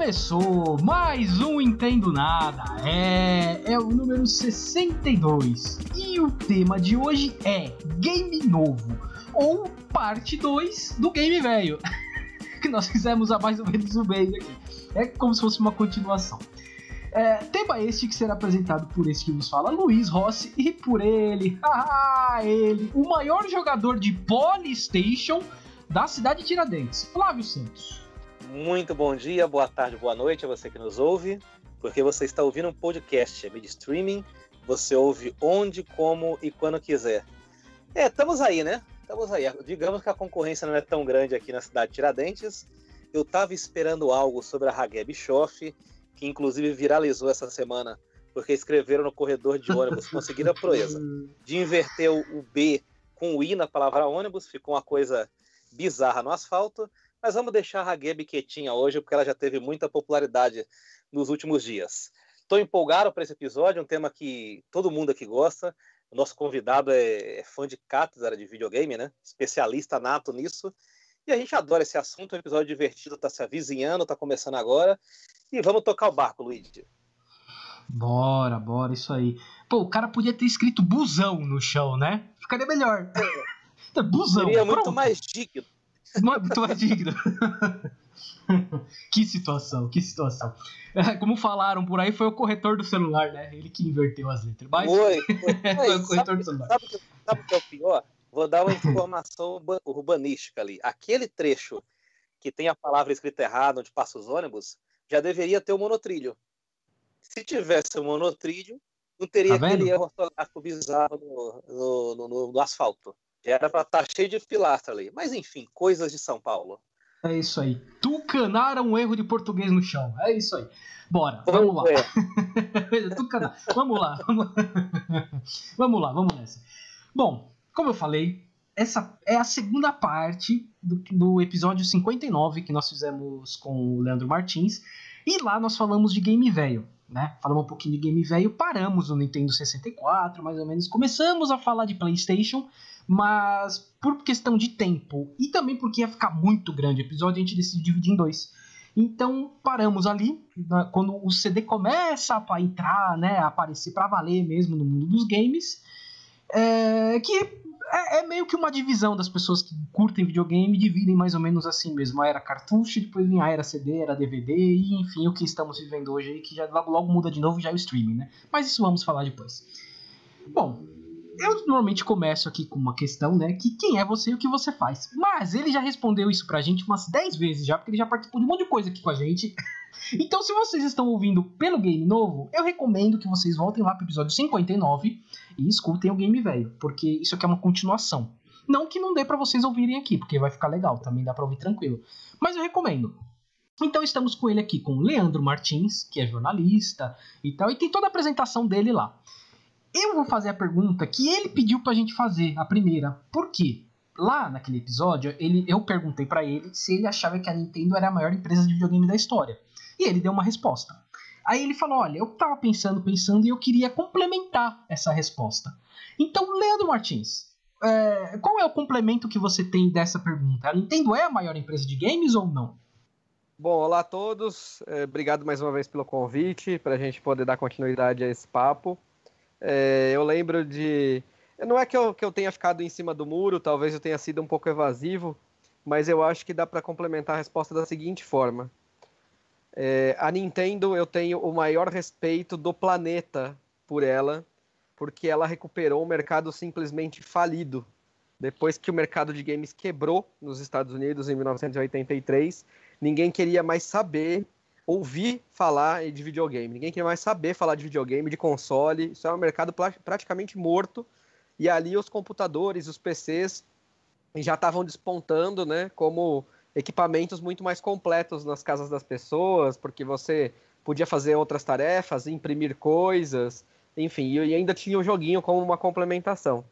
Começou mais um Entendo Nada, é, é o número 62 e o tema de hoje é Game Novo ou parte 2 do Game Velho, que nós fizemos há mais ou menos um mês aqui, é como se fosse uma continuação. É, tema este que será apresentado por esse que nos fala, Luiz Rossi, e por ele, ele, o maior jogador de Polystation da cidade de Tiradentes, Flávio Santos muito bom dia, boa tarde, boa noite a você que nos ouve, porque você está ouvindo um podcast, é streaming, você ouve onde, como e quando quiser. É, estamos aí, né? Estamos aí. Digamos que a concorrência não é tão grande aqui na cidade de Tiradentes. Eu estava esperando algo sobre a Hagé Bischoff, que inclusive viralizou essa semana, porque escreveram no corredor de ônibus, conseguiram a proeza de inverter o B com o I na palavra ônibus, ficou uma coisa bizarra no asfalto. Mas vamos deixar a Hageb quietinha hoje, porque ela já teve muita popularidade nos últimos dias. Estou empolgado para esse episódio, é um tema que todo mundo aqui gosta. O nosso convidado é, é fã de cátedra de videogame, né? Especialista nato nisso. E a gente adora esse assunto, é um episódio divertido, está se avizinhando, está começando agora. E vamos tocar o barco, Luigi. Bora, bora, isso aí. Pô, o cara podia ter escrito busão no chão, né? Ficaria melhor. É. busão. Seria muito mais digno tu é digno. que situação, que situação. É, como falaram por aí, foi o corretor do celular, né? Ele que inverteu as letras. Mas... foi, foi o corretor sabe, do celular. Sabe, sabe o que é o pior? Vou dar uma informação urbanística ali. Aquele trecho que tem a palavra escrita errada, onde passa os ônibus, já deveria ter o um monotrilho. Se tivesse o um monotrilho, não teria tá aquele erro ortográfico bizarro no, no, no, no asfalto. Era para estar tá cheio de pilastra ali. Mas enfim, coisas de São Paulo. É isso aí. Tucanara é um erro de português no chão. É isso aí. Bora, vamos lá. Vamos lá, vamos lá. Vamos lá, vamos nessa. Bom, como eu falei, essa é a segunda parte do, do episódio 59 que nós fizemos com o Leandro Martins. E lá nós falamos de game velho. Né? Falamos um pouquinho de game velho, paramos no Nintendo 64, mais ou menos, começamos a falar de PlayStation, mas por questão de tempo e também porque ia ficar muito grande o episódio, a gente decidiu dividir em dois. Então paramos ali, na, quando o CD começa a entrar, né, a aparecer para valer mesmo no mundo dos games, é, que é, é, meio que uma divisão das pessoas que curtem videogame, dividem mais ou menos assim mesmo. A era cartucho, depois vem a era CD, era DVD, e enfim, o que estamos vivendo hoje aí, que já logo, logo muda de novo já é o streaming, né? Mas isso vamos falar depois. Bom, eu normalmente começo aqui com uma questão, né? Que quem é você e o que você faz. Mas ele já respondeu isso pra gente umas 10 vezes já, porque ele já participou de um monte de coisa aqui com a gente. Então, se vocês estão ouvindo pelo Game Novo, eu recomendo que vocês voltem lá pro episódio 59 e escutem o Game Velho, porque isso aqui é uma continuação. Não que não dê para vocês ouvirem aqui, porque vai ficar legal, também dá pra ouvir tranquilo. Mas eu recomendo. Então estamos com ele aqui, com o Leandro Martins, que é jornalista e tal, e tem toda a apresentação dele lá. Eu vou fazer a pergunta que ele pediu pra gente fazer, a primeira. Por quê? Lá naquele episódio, ele, eu perguntei para ele se ele achava que a Nintendo era a maior empresa de videogame da história. E ele deu uma resposta. Aí ele falou: Olha, eu tava pensando, pensando e eu queria complementar essa resposta. Então, Leandro Martins, é, qual é o complemento que você tem dessa pergunta? A Nintendo é a maior empresa de games ou não? Bom, olá a todos. É, obrigado mais uma vez pelo convite para a gente poder dar continuidade a esse papo. É, eu lembro de. Não é que eu, que eu tenha ficado em cima do muro, talvez eu tenha sido um pouco evasivo, mas eu acho que dá para complementar a resposta da seguinte forma. É, a Nintendo, eu tenho o maior respeito do planeta por ela, porque ela recuperou um mercado simplesmente falido. Depois que o mercado de games quebrou nos Estados Unidos em 1983, ninguém queria mais saber ouvir falar de videogame. Ninguém quer mais saber falar de videogame, de console. Isso é um mercado praticamente morto. E ali os computadores, os PCs já estavam despontando, né, como equipamentos muito mais completos nas casas das pessoas, porque você podia fazer outras tarefas, imprimir coisas, enfim, e ainda tinha o joguinho como uma complementação.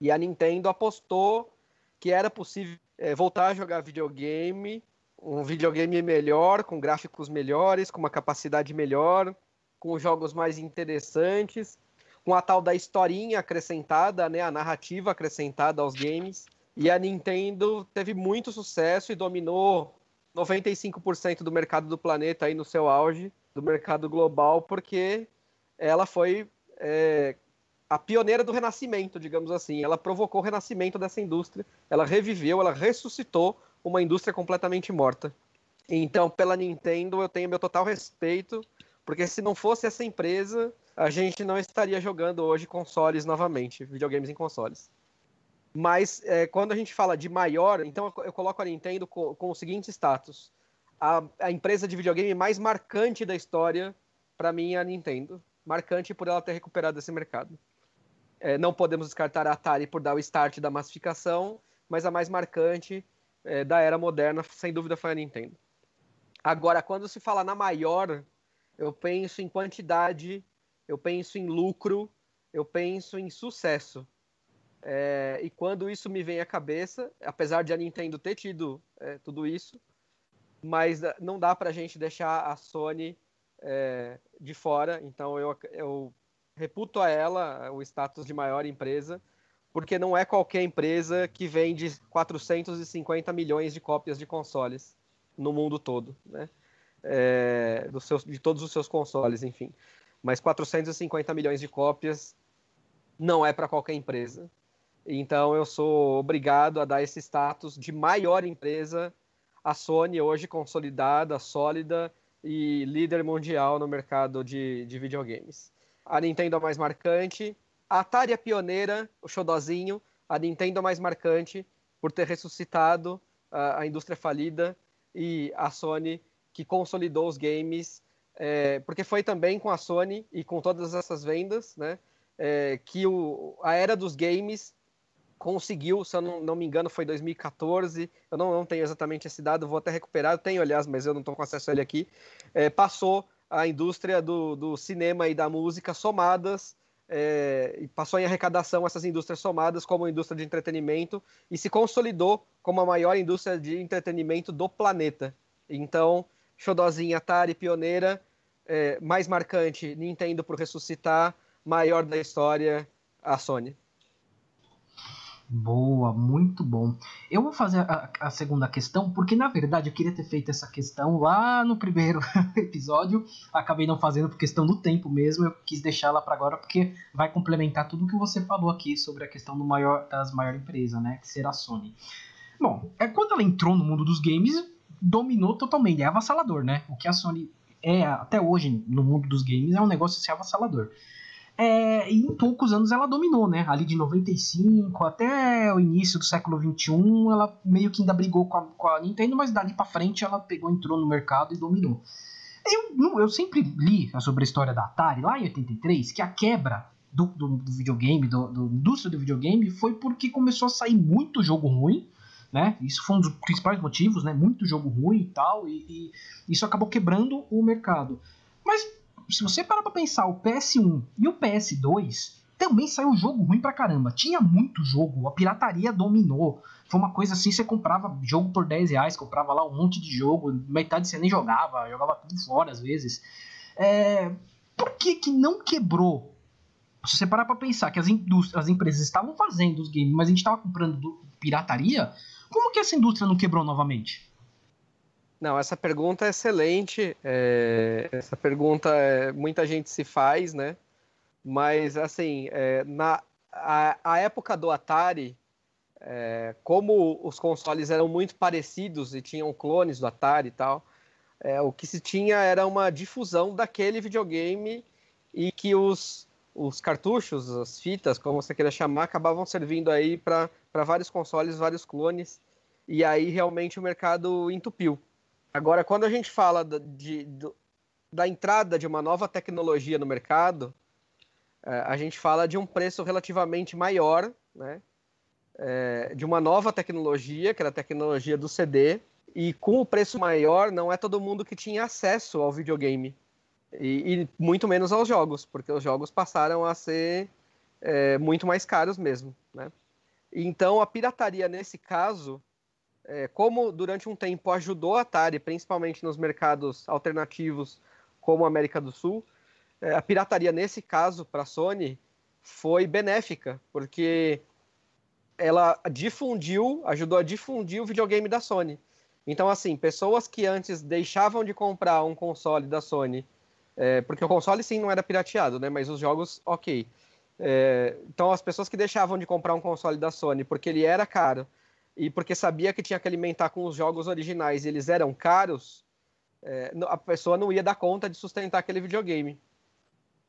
E a Nintendo apostou que era possível é, voltar a jogar videogame um videogame melhor, com gráficos melhores, com uma capacidade melhor, com jogos mais interessantes, com a tal da historinha acrescentada, né, a narrativa acrescentada aos games. E a Nintendo teve muito sucesso e dominou 95% do mercado do planeta aí no seu auge, do mercado global, porque ela foi é, a pioneira do renascimento, digamos assim. Ela provocou o renascimento dessa indústria, ela reviveu, ela ressuscitou uma indústria completamente morta. Então, pela Nintendo, eu tenho meu total respeito, porque se não fosse essa empresa, a gente não estaria jogando hoje consoles novamente, videogames em consoles. Mas é, quando a gente fala de maior, então eu coloco a Nintendo com, com o seguinte status: a, a, empresa de videogame mais marcante da história, para mim, é a Nintendo. Marcante por ela ter recuperado esse mercado. É, não podemos descartar a Atari por dar o start da massificação, mas a mais marcante é, da era moderna, sem dúvida, foi a Nintendo. Agora, quando se fala na maior, eu penso em quantidade, eu penso em lucro, eu penso em sucesso. É, e quando isso me vem à cabeça, apesar de a Nintendo ter tido é, tudo isso, mas é, não dá para a gente deixar a Sony é, de fora. Então eu, eu reputo a ela o status de maior empresa, porque não é qualquer empresa que vende 450 milhões de cópias de consoles no mundo todo, né? É, de todos os seus consoles, enfim. Mas 450 milhões de cópias não é para qualquer empresa. Então eu sou obrigado a dar esse status de maior empresa, a Sony hoje consolidada, sólida e líder mundial no mercado de, de videogames. A Nintendo é mais marcante, a Atari é pioneira, o Xodozinho, a Nintendo é mais marcante por ter ressuscitado a, a indústria falida e a Sony que consolidou os games, é, porque foi também com a Sony e com todas essas vendas, né, é, que o, a era dos games conseguiu, se eu não, não me engano, foi 2014, eu não, não, tenho exatamente esse dado, vou até recuperar, tem, tenho, aliás, mas eu não estou com acesso a ele aqui, é, passou a indústria do, do cinema e da música somadas é, passou em arrecadação essas indústrias somadas como indústria de entretenimento e se consolidou como a maior indústria de entretenimento do planeta. Então, Xodozinha, Atari, pioneira, é, mais marcante, Nintendo por ressuscitar, maior da história, a Sony. Boa, muito bom. Eu vou fazer a, a, segunda questão, porque na verdade eu queria ter feito essa questão lá no primeiro episódio, acabei não fazendo por questão do tempo mesmo, eu quis deixá-la para agora porque vai complementar tudo que você falou aqui sobre a questão do maior, das maiores empresas, né, que será a Sony. Bom, é quando ela entrou no mundo dos games, dominou totalmente, é avassalador, né? O que a Sony é até hoje no mundo dos games é um negócio assim, avassalador. É, e em poucos anos ela dominou, né? Ali de 95 até o início do século 21, ela meio que ainda brigou com a, com a Nintendo, mas dali para frente ela pegou, entrou no mercado e dominou. Eu, eu sempre li sobre a história da Atari, lá em 83, que a quebra do, do, do videogame, do, do indústria do videogame, foi porque começou a sair muito jogo ruim, né? Isso foi um dos principais motivos, né? Muito jogo ruim e tal, e, e isso acabou quebrando o mercado. Mas se você parar pra pensar, o PS1 e o PS2 também saiu jogo ruim pra caramba. Tinha muito jogo, a pirataria dominou. Foi uma coisa assim, você comprava jogo por 10 reais, comprava lá um monte de jogo, metade você nem jogava, jogava tudo fora às vezes. É, por que que não quebrou? Se você parar pra pensar que as, indústrias, as empresas estavam fazendo os games, mas a gente tava comprando pirataria, como que essa indústria não quebrou novamente? Não, essa pergunta é excelente. É, essa pergunta é, muita gente se faz, né? Mas assim, é, na a, a, época do Atari, é, como os consoles eram muito parecidos e tinham clones do Atari e tal, é, o que se tinha era uma difusão daquele videogame e que os os cartuchos, as fitas, como você queira chamar, acabavam servindo aí para vários consoles, vários clones, e aí realmente o mercado entupiu. Agora, quando a gente fala de, da entrada de uma nova tecnologia no mercado, é, a gente fala de um preço relativamente maior, né? É, de uma nova tecnologia, que era a tecnologia do CD, e com o preço maior, não é todo mundo que tinha acesso ao videogame, e, e muito menos aos jogos, porque os jogos passaram a ser é, muito mais caros mesmo, né? Então, a pirataria, nesse caso, é, como durante um tempo ajudou a Atari, principalmente nos mercados alternativos como a América do Sul, é, a pirataria nesse caso para a Sony foi benéfica, porque ela difundiu, ajudou a difundir o videogame da Sony. Então, assim, pessoas que antes deixavam de comprar um console da Sony, é, porque o console sim não era pirateado, né? Mas os jogos, ok. É, então, as pessoas que deixavam de comprar um console da Sony porque ele era caro e porque sabia que tinha que alimentar com os jogos originais e eles eram caros, é, a pessoa não ia dar conta de sustentar aquele videogame.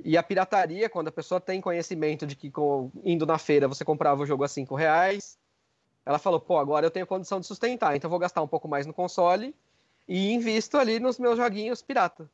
E a pirataria, quando a pessoa tem conhecimento de que com, indo na feira você comprava o jogo a 5 reais, ela falou, pô, agora eu tenho condição de sustentar, então vou gastar um pouco mais no console e invisto ali nos meus joguinhos pirata.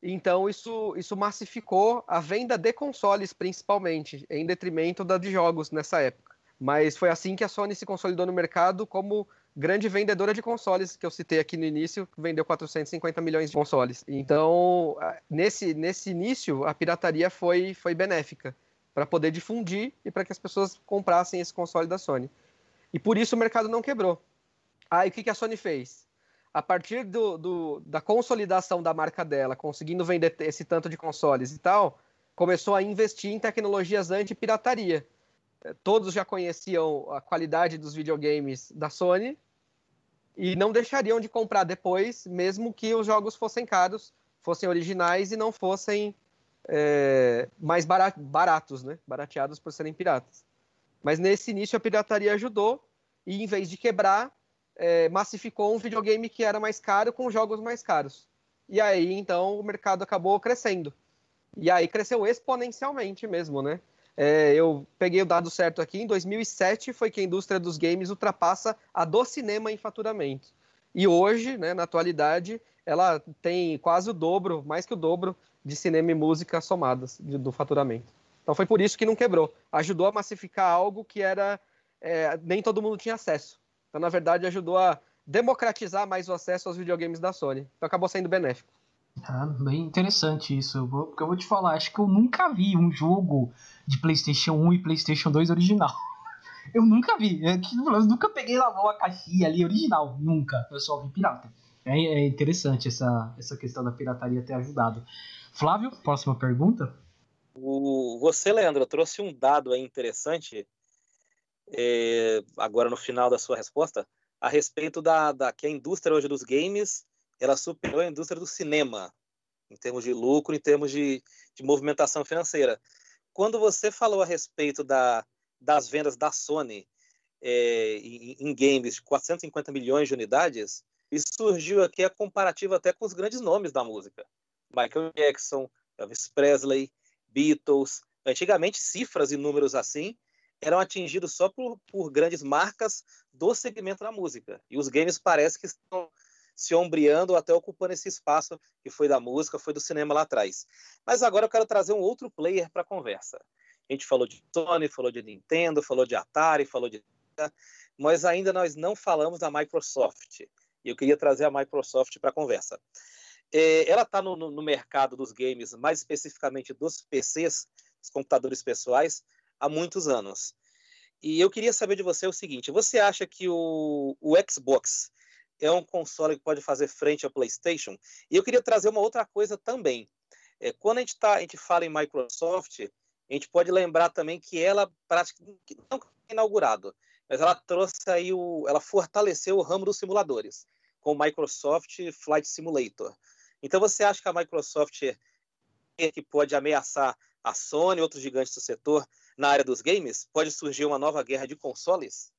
Então isso, isso massificou a venda de consoles, principalmente, em detrimento da de jogos nessa época. Mas foi assim que a Sony se consolidou no mercado como grande vendedora de consoles, que eu citei aqui no início, vendeu 450 milhões de consoles. Então, nesse, nesse início, a pirataria foi, foi benéfica para poder difundir e para que as pessoas comprassem esse console da Sony. E por isso o mercado não quebrou. Aí ah, o que, que a Sony fez? A partir do, do, da consolidação da marca dela, conseguindo vender esse tanto de consoles e tal, começou a investir em tecnologias anti-pirataria todos já conheciam a qualidade dos videogames da Sony e não deixariam de comprar depois, mesmo que os jogos fossem caros, fossem originais e não fossem é, mais baratos, né? barateados por serem piratas. Mas nesse início a pirataria ajudou e, em vez de quebrar, é, massificou um videogame que era mais caro com jogos mais caros. E aí, então, o mercado acabou crescendo. E aí cresceu exponencialmente mesmo, né? É, eu peguei o dado certo aqui. Em 2007 foi que a indústria dos games ultrapassa a do cinema em faturamento. E hoje, né, na atualidade, ela tem quase o dobro, mais que o dobro, de cinema e música somadas de, do faturamento. Então foi por isso que não quebrou. Ajudou a massificar algo que era é, nem todo mundo tinha acesso. Então, na verdade, ajudou a democratizar mais o acesso aos videogames da Sony. Então acabou sendo benéfico. Ah, bem interessante isso, porque eu vou te falar, acho que eu nunca vi um jogo de PlayStation 1 e PlayStation 2 original. Eu nunca vi, é eu nunca peguei na mão a caixinha ali original, nunca. Eu só vi pirata. É, é, interessante essa, essa questão da pirataria ter ajudado. Flávio, próxima pergunta. O, você, Leandro, trouxe um dado aí interessante, é, agora no final da sua resposta, a respeito da, da que a indústria hoje dos games ela superou a indústria do cinema em termos de lucro, em termos de, de movimentação financeira. Quando você falou a respeito da, das vendas da Sony é, em, em, games de 450 milhões de unidades, isso surgiu aqui a comparativa até com os grandes nomes da música. Michael Jackson, Elvis Presley, Beatles. Antigamente, cifras e números assim eram atingidos só por, por grandes marcas do segmento da música. E os games parece que estão se ombreando até ocupando esse espaço que foi da música, foi do cinema lá atrás. Mas agora eu quero trazer um outro player para a conversa. A gente falou de Sony, falou de Nintendo, falou de Atari, falou de. Mas ainda nós não falamos da Microsoft. E eu queria trazer a Microsoft para a conversa. É, ela está no, no mercado dos games, mais especificamente dos PCs, dos computadores pessoais, há muitos anos. E eu queria saber de você o seguinte: você acha que o, o Xbox é um console que pode fazer frente ao PlayStation. E eu queria trazer uma outra coisa também. É, quando a gente, tá, a gente fala em Microsoft, a gente pode lembrar também que ela praticamente não foi inaugurado, mas ela trouxe aí o, ela fortaleceu o ramo dos simuladores com o Microsoft Flight Simulator. Então você acha que a Microsoft é que pode ameaçar a Sony e outros gigantes do setor na área dos games? Pode surgir uma nova guerra de consoles?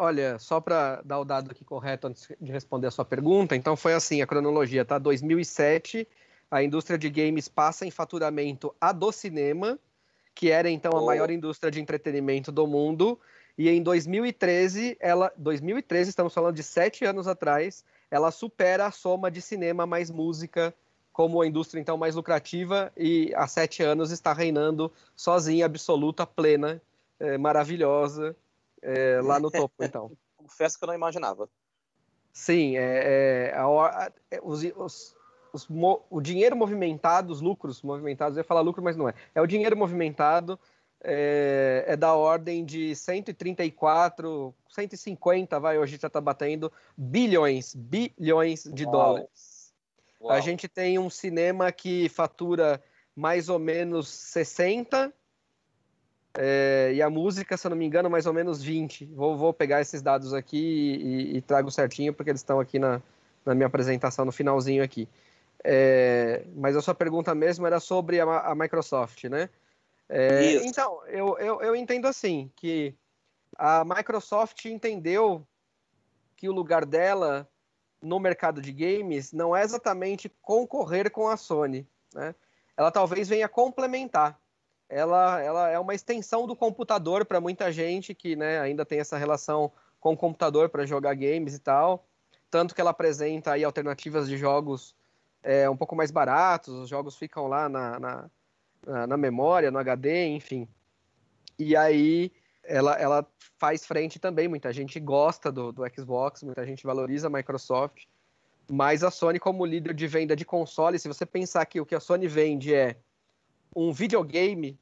Olha, só para dar o dado aqui correto antes de responder a sua pergunta, então foi assim a cronologia, tá? 2007, a indústria de games passa em faturamento a do cinema, que era então a oh. maior indústria de entretenimento do mundo, e em 2013, ela, 2013, estamos falando de sete anos atrás, ela supera a soma de cinema mais música como a indústria então mais lucrativa e há sete anos está reinando sozinha, absoluta, plena, é, maravilhosa, é, lá no topo, então. Confesso que eu não imaginava. Sim, é, é a, é, os, os, os, o dinheiro movimentado, os lucros movimentados, eu ia falar lucro, mas não é. É o dinheiro movimentado, é, é da ordem de 134, 150, vai, hoje já está batendo, bilhões, bilhões de Uau. dólares. Uau. A gente tem um cinema que fatura mais ou menos 60 é, e a música, se eu não me engano, é mais ou menos 20. Vou, vou pegar esses dados aqui e, e trago certinho, porque eles estão aqui na, na minha apresentação, no finalzinho aqui. É, mas a sua pergunta mesmo era sobre a, a Microsoft, né? É, então, eu, eu, eu entendo assim, que a Microsoft entendeu que o lugar dela no mercado de games não é exatamente concorrer com a Sony, né? Ela talvez venha complementar, ela, ela é uma extensão do computador para muita gente que né, ainda tem essa relação com o computador para jogar games e tal. Tanto que ela apresenta aí alternativas de jogos é, um pouco mais baratos, os jogos ficam lá na, na, na, memória, no HD, enfim. E aí ela, ela faz frente também, muita gente gosta do, do Xbox, muita gente valoriza a Microsoft, mas a Sony como líder de venda de console, se você pensar que o que a Sony vende é um videogame,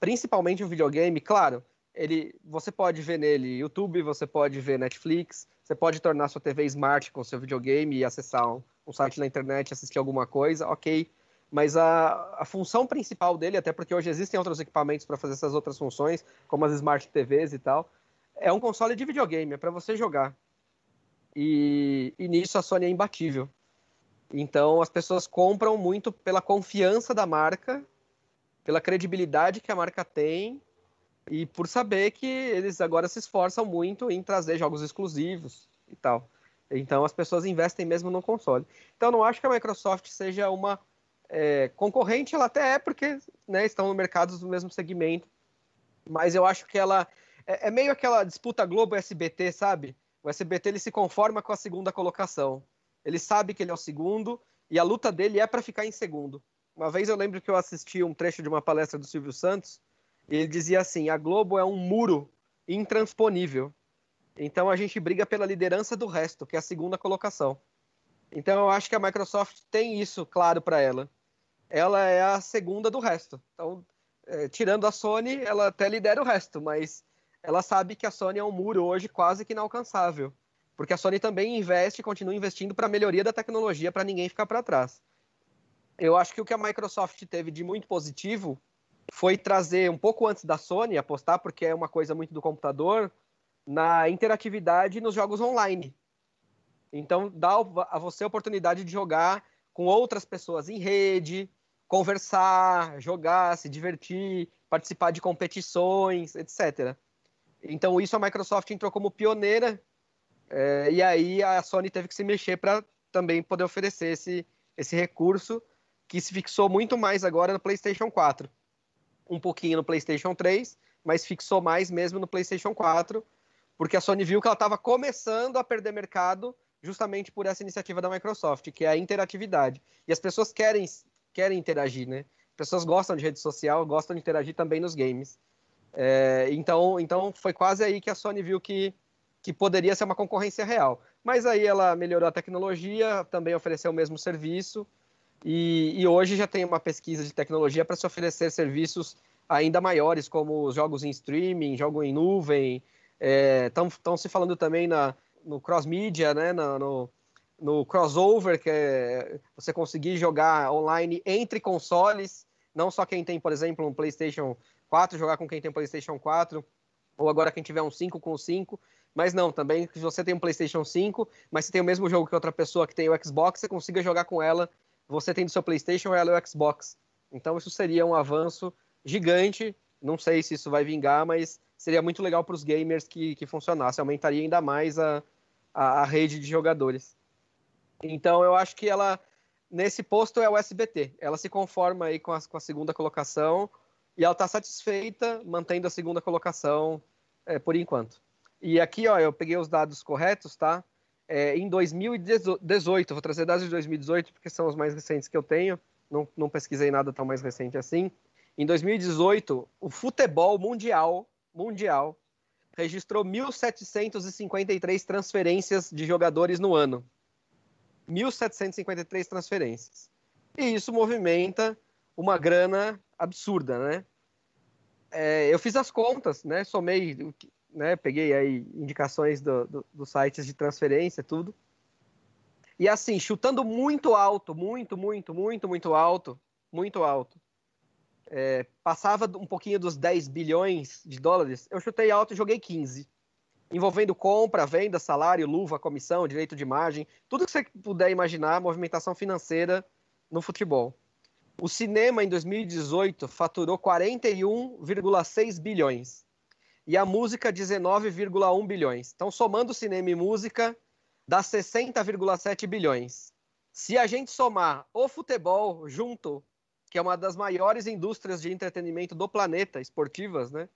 principalmente um videogame, claro, ele, você pode ver nele YouTube, você pode ver Netflix, você pode tornar sua TV smart com seu videogame e acessar um, um site na internet, assistir alguma coisa, ok. Mas a, a função principal dele, até porque hoje existem outros equipamentos para fazer essas outras funções, como as smart TVs e tal, é um console de videogame, é para você jogar. E, e nisso a Sony é imbatível. Então as pessoas compram muito pela confiança da marca, pela credibilidade que a marca tem e por saber que eles agora se esforçam muito em trazer jogos exclusivos e tal. Então as pessoas investem mesmo no console. Então não acho que a Microsoft seja uma é, concorrente, ela até é, porque né, estão no mercado do mesmo segmento. Mas eu acho que ela. É, é meio aquela disputa Globo-SBT, sabe? O SBT ele se conforma com a segunda colocação ele sabe que ele é o segundo e a luta dele é para ficar em segundo. Uma vez eu lembro que eu assisti um trecho de uma palestra do Silvio Santos e ele dizia assim: a Globo é um muro intransponível. Então a gente briga pela liderança do resto, que é a segunda colocação. Então eu acho que a Microsoft tem isso claro para ela. Ela é a segunda do resto. Então, é, tirando a Sony, ela até lidera o resto, mas ela sabe que a Sony é um muro hoje quase que inalcançável porque a Sony também investe, continua investindo para a melhoria da tecnologia, para ninguém ficar para trás. Eu acho que o que a Microsoft teve de muito positivo foi trazer um pouco antes da Sony apostar, porque é uma coisa muito do computador, na interatividade nos jogos online. Então, dá a você a oportunidade de jogar com outras pessoas em rede, conversar, jogar, se divertir, participar de competições, etc. Então, isso a Microsoft entrou como pioneira é, e aí a Sony teve que se mexer para também poder oferecer esse, esse recurso que se fixou muito mais agora no PlayStation 4. Um pouquinho no PlayStation 3, mas fixou mais mesmo no PlayStation 4, porque a Sony viu que ela estava começando a perder mercado justamente por essa iniciativa da Microsoft, que é a interatividade. E as pessoas querem, querem interagir, né? As pessoas gostam de rede social, gostam de interagir também nos games. É, então, então foi quase aí que a Sony viu que que poderia ser uma concorrência real. Mas aí ela melhorou a tecnologia, também ofereceu o mesmo serviço, e, e hoje já tem uma pesquisa de tecnologia para se oferecer serviços ainda maiores, como jogos em streaming, jogo em nuvem, estão é, se falando também na, no cross-media, né, na, no, no crossover, que é você conseguir jogar online entre consoles, não só quem tem, por exemplo, um PlayStation 4, jogar com quem tem PlayStation 4, ou agora quem tiver um 5 com 5. Mas não, também, se você tem um PlayStation 5, mas se tem o mesmo jogo que outra pessoa que tem o Xbox, você consiga jogar com ela, você tem do seu PlayStation, ela é o Xbox. Então isso seria um avanço gigante. Não sei se isso vai vingar, mas seria muito legal para os gamers que, que funcionasse. Aumentaria ainda mais a, a, a rede de jogadores. Então eu acho que ela, nesse posto, é o SBT. Ela se conforma aí com a, com a segunda colocação e ela está satisfeita mantendo a segunda colocação é, por enquanto. E aqui, ó, eu peguei os dados corretos, tá? É, em 2018, vou trazer dados de 2018 porque são os mais recentes que eu tenho. Não, não pesquisei nada tão mais recente assim. Em 2018, o futebol mundial, mundial, registrou 1.753 transferências de jogadores no ano. 1.753 transferências. E isso movimenta uma grana absurda, né? É, eu fiz as contas, né? Somei né? Peguei aí indicações dos do, do sites de transferência, tudo. E assim, chutando muito alto, muito, muito, muito, muito alto, muito alto. É, passava um pouquinho dos 10 bilhões de dólares, eu chutei alto e joguei 15. Envolvendo compra, venda, salário, luva, comissão, direito de imagem, tudo que você puder imaginar, movimentação financeira no futebol. O cinema em 2018 faturou 41,6 bilhões e a música 19,1 bilhões. Então, somando cinema e música, dá 60,7 bilhões. Se a gente somar o futebol junto, que é uma das maiores indústrias de entretenimento do planeta, esportivas, né?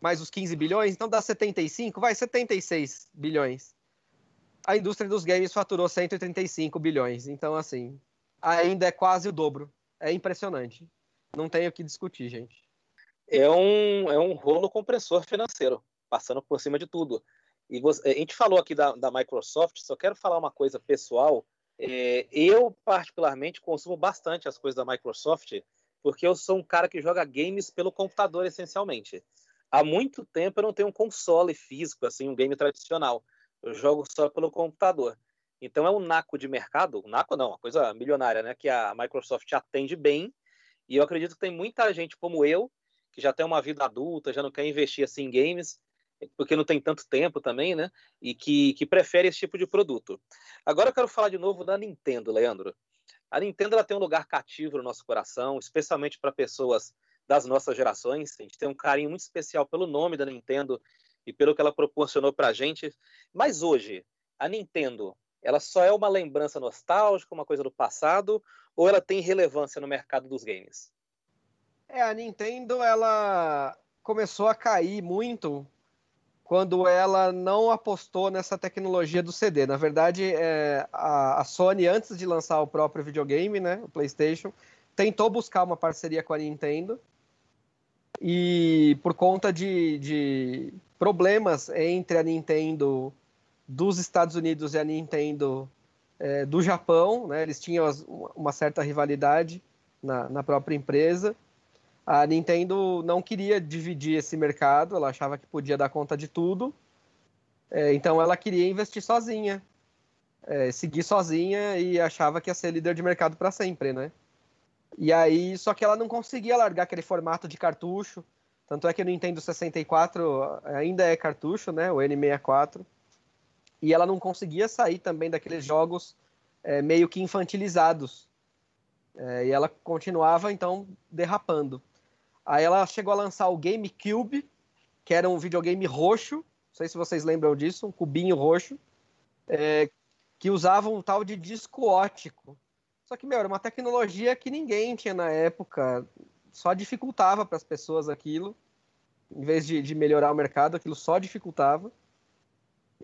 Mais os 15 bilhões, então dá 75, vai 76 bilhões. A indústria dos games faturou 135 bilhões. Então, assim, ainda é quase o dobro. É impressionante. Não tenho o que discutir, gente é um, é um rolo compressor financeiro, passando por cima de tudo. E você, a gente falou aqui da, da Microsoft, só quero falar uma coisa pessoal. É, eu, particularmente, consumo bastante as coisas da Microsoft, porque eu sou um cara que joga games pelo computador, essencialmente. Há muito tempo eu não tenho um console físico, assim, um game tradicional. Eu jogo só pelo computador. Então é um naco de mercado, um naco não, uma coisa milionária, né? Que a Microsoft atende bem. E eu acredito que tem muita gente como eu que já tem uma vida adulta, já não quer investir assim em games, porque não tem tanto tempo também, né? E que, que prefere esse tipo de produto. Agora eu quero falar de novo da Nintendo, Leandro. A Nintendo ela tem um lugar cativo no nosso coração, especialmente para pessoas das nossas gerações. A gente tem um carinho muito especial pelo nome da Nintendo e pelo que ela proporcionou para a gente. Mas hoje, a Nintendo, ela só é uma lembrança nostálgica, uma coisa do passado, ou ela tem relevância no mercado dos games? É, a Nintendo ela começou a cair muito quando ela não apostou nessa tecnologia do CD. Na verdade, é, a, a, Sony, antes de lançar o próprio videogame, né, o PlayStation, tentou buscar uma parceria com a Nintendo. E por conta de, de problemas entre a Nintendo dos Estados Unidos e a Nintendo é, do Japão, né, eles tinham uma certa rivalidade na, na própria empresa a Nintendo não queria dividir esse mercado, ela achava que podia dar conta de tudo, é, então ela queria investir sozinha, é, seguir sozinha e achava que ia ser líder de mercado para sempre, né? E aí, só que ela não conseguia largar aquele formato de cartucho, tanto é que no Nintendo 64 ainda é cartucho, né? O N64. E ela não conseguia sair também daqueles jogos é, meio que infantilizados. É, e ela continuava, então, derrapando. Aí ela chegou a lançar o GameCube, que era um videogame roxo, não sei se vocês lembram disso, um cubinho roxo, é, que usava um tal de disco ótico. Só que, meu, era uma tecnologia que ninguém tinha na época, só dificultava para as pessoas aquilo. Em vez de, de melhorar o mercado, aquilo só dificultava.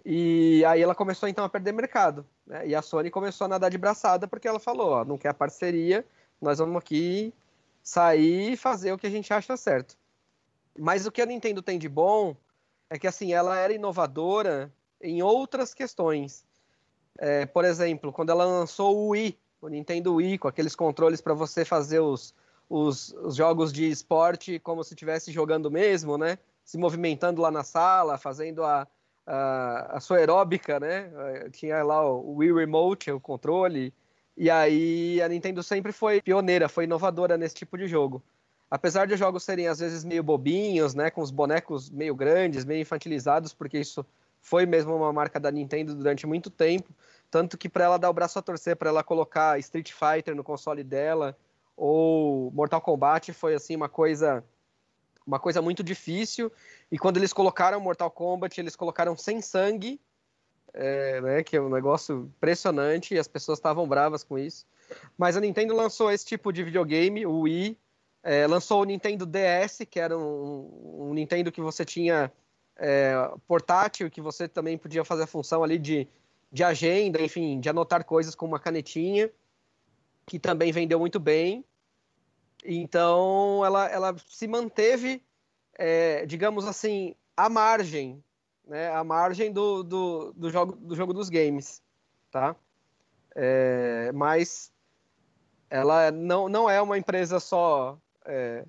E aí ela começou então a perder mercado. Né? E a Sony começou a nadar de braçada porque ela falou: ó, não quer a parceria, nós vamos aqui sair e fazer o que a gente acha certo. Mas o que a Nintendo tem de bom é que assim ela era inovadora em outras questões. É, por exemplo, quando ela lançou o Wii, o Nintendo Wii, com aqueles controles para você fazer os, os, os, jogos de esporte como se estivesse jogando mesmo, né? Se movimentando lá na sala, fazendo a, a, a sua aeróbica, né? É, tinha lá o Wii Remote, o controle, e aí a Nintendo sempre foi pioneira, foi inovadora nesse tipo de jogo. Apesar de os jogos serem às vezes meio bobinhos, né, com os bonecos meio grandes, meio infantilizados, porque isso foi mesmo uma marca da Nintendo durante muito tempo, tanto que para ela dar o braço a torcer, para ela colocar Street Fighter no console dela ou Mortal Kombat foi assim uma coisa uma coisa muito difícil. E quando eles colocaram Mortal Kombat, eles colocaram sem sangue é, né, que é um negócio impressionante e as pessoas estavam bravas com isso. Mas a Nintendo lançou esse tipo de videogame, o Wii, é, lançou o Nintendo DS, que era um, um Nintendo que você tinha é, portátil, que você também podia fazer a função ali de, de agenda, enfim, de anotar coisas com uma canetinha, que também vendeu muito bem. Então, ela, ela se manteve, é, digamos assim, à margem né, a margem do, do, do, jogo, do jogo dos games, tá? É, mas ela não, não é uma empresa só é,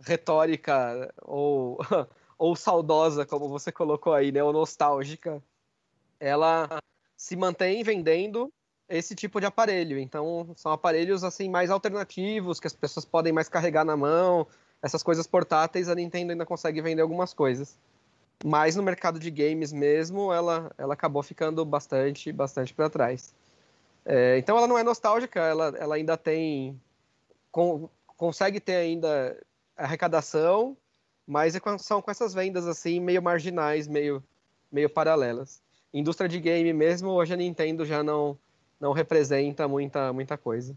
retórica ou, ou saudosa, como você colocou aí, né, ou nostálgica. Ela se mantém vendendo esse tipo de aparelho. Então, são aparelhos assim mais alternativos, que as pessoas podem mais carregar na mão. Essas coisas portáteis, a Nintendo ainda consegue vender algumas coisas. Mas no mercado de games mesmo, ela, ela acabou ficando bastante, bastante para trás. É, então ela não é nostálgica, ela, ela ainda tem. Com, consegue ter ainda arrecadação, mas é são com essas vendas assim, meio marginais, meio, meio paralelas. Indústria de game mesmo, hoje a Nintendo já não, não representa muita, muita coisa.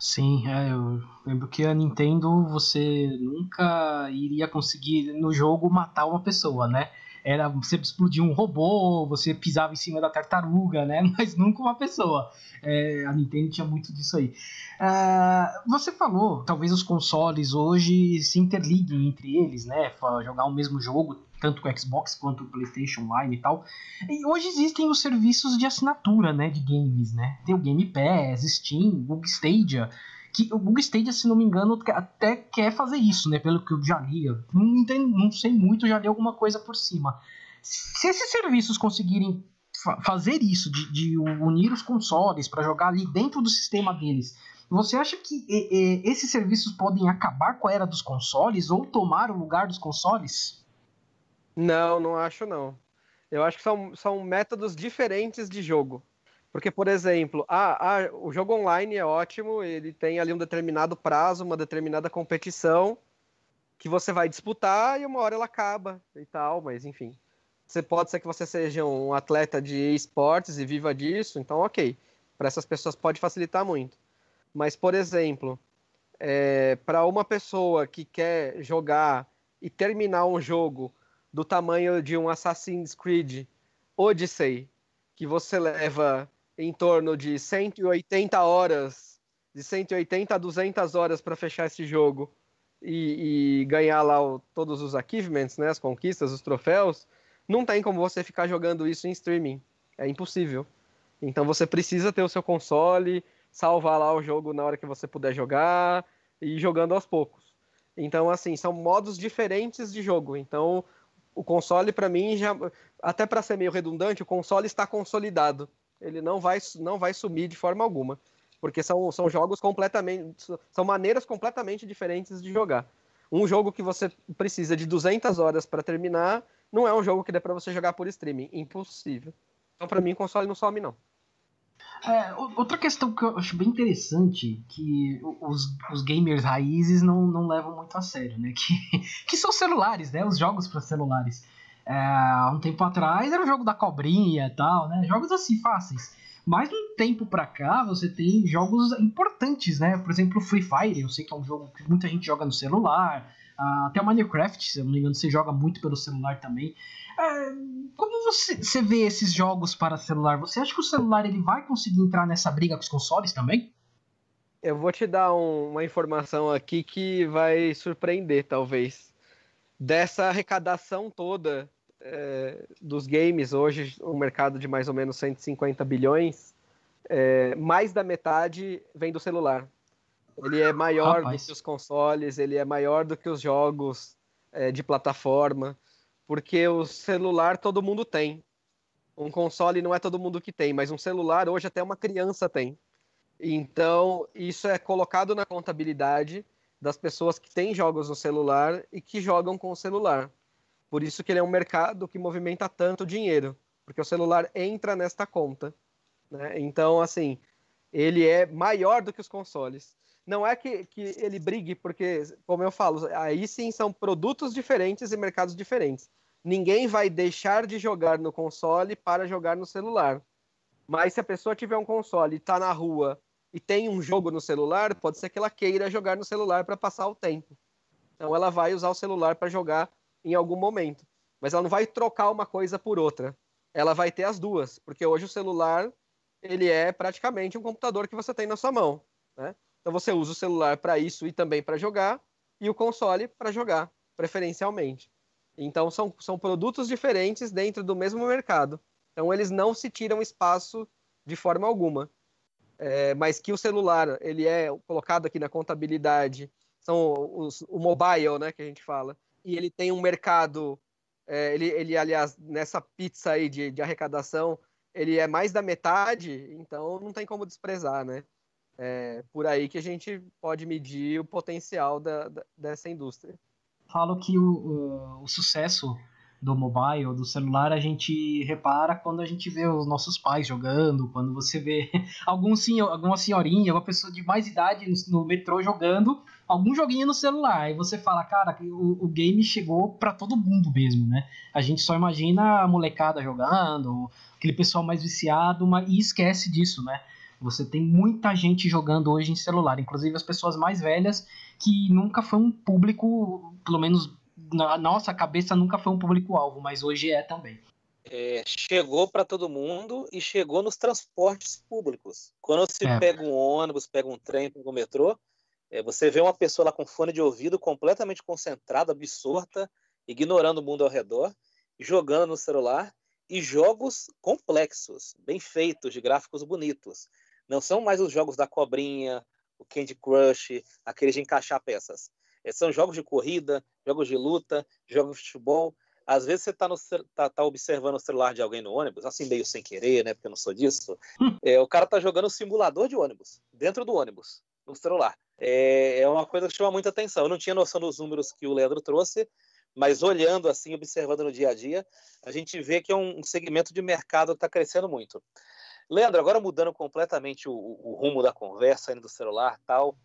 Sim, é, eu lembro que a Nintendo você nunca iria conseguir no jogo matar uma pessoa, né? era você explodia um robô, você pisava em cima da tartaruga, né? Mas nunca uma pessoa. É, a Nintendo tinha muito disso aí. Uh, você falou, talvez os consoles hoje se interliguem entre eles, né? Jogar o mesmo jogo, tanto com o Xbox quanto o PlayStation Online e tal. E hoje existem os serviços de assinatura, né? De games, né? Tem o Game Pass, Steam, Google Stadia que o Google Stage, se não me engano, até quer fazer isso, né? Pelo que eu já li. Eu não, entendo, não sei muito, já li alguma coisa por cima. Se esses serviços conseguirem fa fazer isso, de, de, unir os consoles para jogar ali dentro do sistema deles, você acha que e, e, esses serviços podem acabar com a era dos consoles ou tomar o lugar dos consoles? Não, não acho não. Eu acho que são, são métodos diferentes de jogo. Porque, por exemplo, o jogo online é ótimo, ele tem ali um determinado prazo, uma determinada competição que você vai disputar e uma hora ela acaba e tal, mas enfim. Você pode ser que você seja um atleta de esportes e viva disso, então ok. Para essas pessoas pode facilitar muito. Mas, por exemplo, é, para uma pessoa que quer jogar e terminar um jogo do tamanho de um Assassin's Creed Odyssey, que você leva em torno de 180 horas, de 180 a 200 horas para fechar esse jogo e, e ganhar lá o, todos os achievements, né, as conquistas, os troféus, não tem como você ficar jogando isso em streaming. É impossível. Então você precisa ter o seu console, salvar lá o jogo na hora que você puder jogar e ir jogando aos poucos. Então, assim, são modos diferentes de jogo. Então, o console, para mim, já até para ser meio redundante, o console está consolidado ele não vai, não vai sumir de forma alguma, porque são, são jogos completamente, são maneiras completamente diferentes de jogar. Um jogo que você precisa de 200 horas para terminar, não é um jogo que dá para você jogar por streaming, impossível. Então para mim console não some não. É, outra questão que eu acho bem interessante, que os, os gamers raízes não, não levam muito a sério, né? Que, que são celulares, né? Os jogos para celulares é, um tempo atrás era o jogo da cobrinha e tal, né? Jogos assim fáceis. Mas de um tempo pra cá você tem jogos importantes, né? Por exemplo, Free Fire, eu sei que é um jogo que muita gente joga no celular. Ah, até o Minecraft, se eu não me engano, você joga muito pelo celular também. É, como você, você vê esses jogos para celular? Você acha que o celular ele vai conseguir entrar nessa briga com os consoles também? Eu vou te dar um, uma informação aqui que vai surpreender, talvez. Dessa arrecadação toda é, dos games hoje, um mercado de mais ou menos 150 bilhões, é, mais da metade vem do celular. Ele é maior Rapaz. do que os consoles, ele é maior do que os jogos é, de plataforma, porque o celular todo mundo tem. Um console não é todo mundo que tem, mas um celular hoje até uma criança tem. Então, isso é colocado na contabilidade das pessoas que têm jogos no celular e que jogam com o celular. Por isso que ele é um mercado que movimenta tanto dinheiro, porque o celular entra nesta conta. Né? Então, assim, ele é maior do que os consoles. Não é que, que ele brigue, porque, como eu falo, aí sim são produtos diferentes e mercados diferentes. Ninguém vai deixar de jogar no console para jogar no celular. Mas se a pessoa tiver um console e está na rua e tem um jogo no celular, pode ser que ela queira jogar no celular para passar o tempo. Então ela vai usar o celular para jogar em algum momento. Mas ela não vai trocar uma coisa por outra. Ela vai ter as duas, porque hoje o celular ele é praticamente um computador que você tem na sua mão, né? Então você usa o celular para isso e também para jogar e o console para jogar, preferencialmente. Então são, são produtos diferentes dentro do mesmo mercado. Então eles não se tiram espaço de forma alguma. É, mas que o celular ele é colocado aqui na contabilidade, são os, o mobile, né, que a gente fala, e ele tem um mercado. É, ele, ele, aliás, nessa pizza aí de, de arrecadação, ele é mais da metade, então não tem como desprezar, né? É por aí que a gente pode medir o potencial da, da, dessa indústria. Falo que o, o, o, sucesso do mobile, do celular, a gente repara quando a gente vê os nossos pais jogando, quando você vê algum senhor, alguma senhorinha, uma pessoa de mais idade no, no metrô jogando, algum joguinho no celular. E você fala, cara, o, o game chegou para todo mundo mesmo, né? A gente só imagina a molecada jogando, aquele pessoal mais viciado, mas, e esquece disso, né? Você tem muita gente jogando hoje em celular, inclusive as pessoas mais velhas, que nunca foi um público, pelo menos na nossa cabeça, nunca foi um público-alvo, mas hoje é também. É, chegou para todo mundo e chegou nos transportes públicos. Quando você é. pega um ônibus, pega um trem, pega um metrô, é, você vê uma pessoa lá com fone de ouvido completamente concentrada, absorta, ignorando o mundo ao redor, jogando no celular e jogos complexos, bem feitos, de gráficos bonitos. Não são mais os jogos da cobrinha, o Candy Crush, aqueles de encaixar peças. É, são jogos de corrida, jogos de luta, jogos de futebol. Às vezes você está tá, tá observando o celular de alguém no ônibus, assim meio sem querer, né? Porque eu não sou disso. Hum. É, o cara está jogando um simulador de ônibus, dentro do ônibus, no celular é, é uma coisa que chama muita atenção. Eu não tinha noção dos números que o Leandro trouxe, mas olhando assim, observando no dia a dia, a gente vê que é um segmento de mercado que está crescendo muito. Leandro, agora mudando completamente o, o rumo da conversa, saindo do celular tal,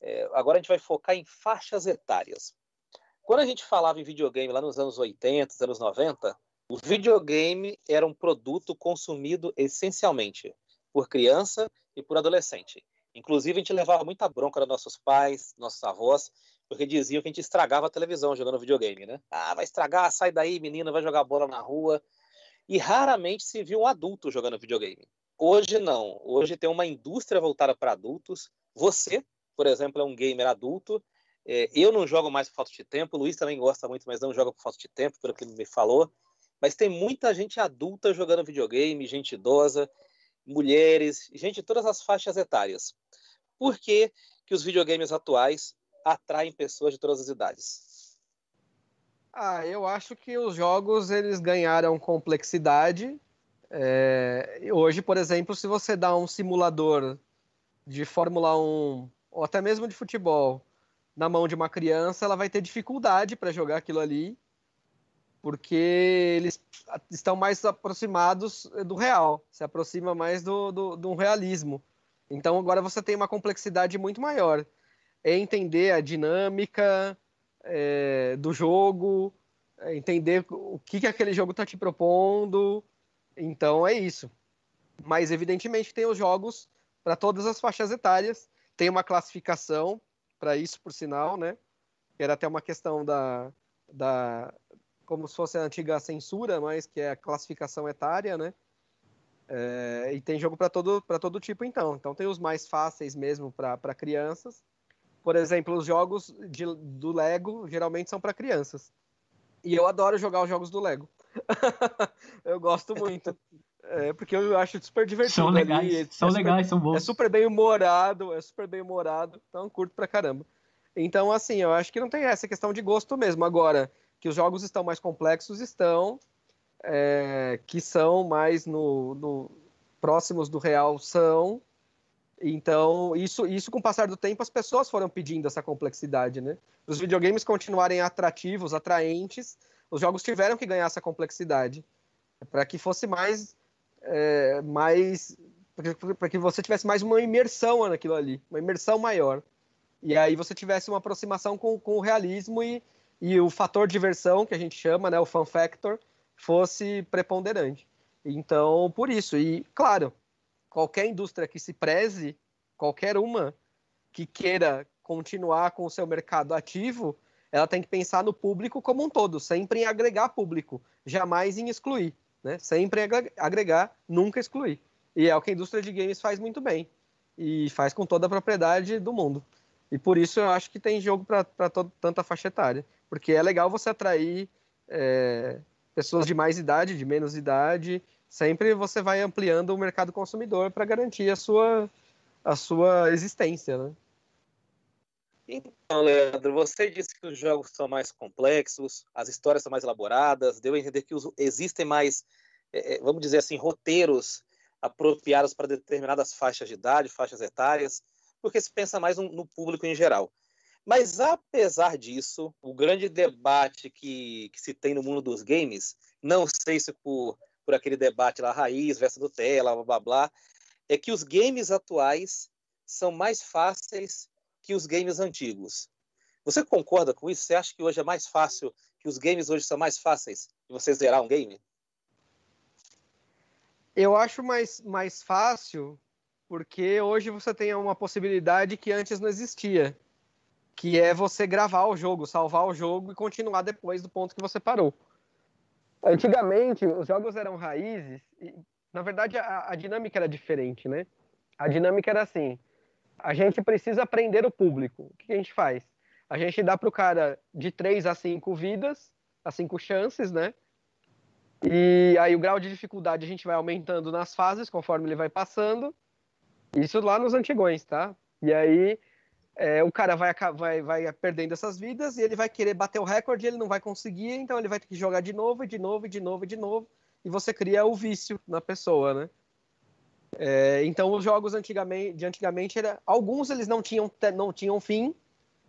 é, agora a gente vai focar em faixas etárias. Quando a gente falava em videogame lá nos anos 80, anos 90, o videogame era um produto consumido essencialmente por criança e por adolescente. Inclusive, a gente levava muita bronca dos nossos pais, nossos avós, porque diziam que a gente estragava a televisão jogando videogame, né? Ah, vai estragar, sai daí, menino, vai jogar bola na rua. E raramente se viu um adulto jogando videogame. Hoje não. Hoje tem uma indústria voltada para adultos. Você, por exemplo, é um gamer adulto. É, eu não jogo mais por falta de tempo. O Luiz também gosta muito, mas não joga por falta de tempo, pelo que ele me falou. Mas tem muita gente adulta jogando videogame, gente idosa, mulheres, gente de todas as faixas etárias por que, que os videogames atuais atraem pessoas de todas as idades? Ah, eu acho que os jogos eles ganharam complexidade. É... hoje, por exemplo, se você dá um simulador de Fórmula 1 ou até mesmo de futebol na mão de uma criança, ela vai ter dificuldade para jogar aquilo ali, porque eles estão mais aproximados do real, se aproxima mais do, do, do realismo. Então agora você tem uma complexidade muito maior. É entender a dinâmica é, do jogo, é entender o que, que aquele jogo está te propondo. Então é isso. Mas evidentemente tem os jogos para todas as faixas etárias, tem uma classificação para isso, por sinal, né? Era até uma questão da, da como se fosse a antiga censura, mas que é a classificação etária, né? É, e tem jogo para todo, para todo tipo, então. Então, tem os mais fáceis mesmo para crianças. Por exemplo, os jogos de, do Lego geralmente são para crianças. E eu adoro jogar os jogos do Lego. eu gosto muito. É, porque eu acho super divertido. São legais, é são, é super, legais são bons. É super bem humorado, é super bem humorado. Então, curto pra caramba. Então, assim, eu acho que não tem essa questão de gosto mesmo. Agora, que os jogos estão mais complexos, estão é, que são mais no, no, próximos do real são. Então, isso, isso com o passar do tempo, as pessoas foram pedindo essa complexidade, né? Os videogames continuarem atrativos, atraentes, os jogos tiveram que ganhar essa complexidade para que fosse mais, é, mais para que você tivesse mais uma imersão naquilo ali, uma imersão maior. E aí você tivesse uma aproximação com, com o realismo e, e o fator diversão, que a gente chama, né, o fun factor, fosse preponderante. Então, por isso, e claro, qualquer indústria que se preze, qualquer uma que queira continuar com o seu mercado ativo, ela tem que pensar no público como um todo, sempre em agregar público, jamais em excluir, né? Sempre agregar, nunca excluir. E é o que a indústria de games faz muito bem e faz com toda a propriedade do mundo. E por isso eu acho que tem jogo para tanta faixa etária, porque é legal você atrair é, pessoas de mais idade, de menos idade, sempre você vai ampliando o mercado consumidor para garantir a sua, a sua existência, né? Então, Leandro, você disse que os jogos são mais complexos, as histórias são mais elaboradas, deu a entender que existem mais, é, é, vamos dizer assim, roteiros apropriados para determinadas faixas de idade, faixas etárias, porque se pensa mais no público em geral. Mas apesar disso, o grande debate que, que se tem no mundo dos games, não sei se por, por aquele debate lá, raiz versus Nutella, blá blá blá, é que os games atuais são mais fáceis que os games antigos. Você concorda com isso? Você acha que hoje é mais fácil, que os games hoje são mais fáceis de você zerar um game? Eu acho mais, mais fácil porque hoje você tem uma possibilidade que antes não existia que é você gravar o jogo, salvar o jogo e continuar depois do ponto que você parou. Antigamente, os jogos eram raízes, e, na verdade a, a dinâmica era diferente, né? A dinâmica era assim: a gente precisa prender o público. O que a gente faz? A gente dá para o cara de 3 a 5 vidas, a 5 chances, né? E aí o grau de dificuldade a gente vai aumentando nas fases conforme ele vai passando. Isso lá nos antigões, tá? E aí é, o cara vai, vai, vai perdendo essas vidas e ele vai querer bater o recorde, ele não vai conseguir, então ele vai ter que jogar de novo, e de novo, e de novo, e de novo, e você cria o vício na pessoa, né? É, então os jogos antigamente, de antigamente era, alguns eles não tinham, não tinham fim,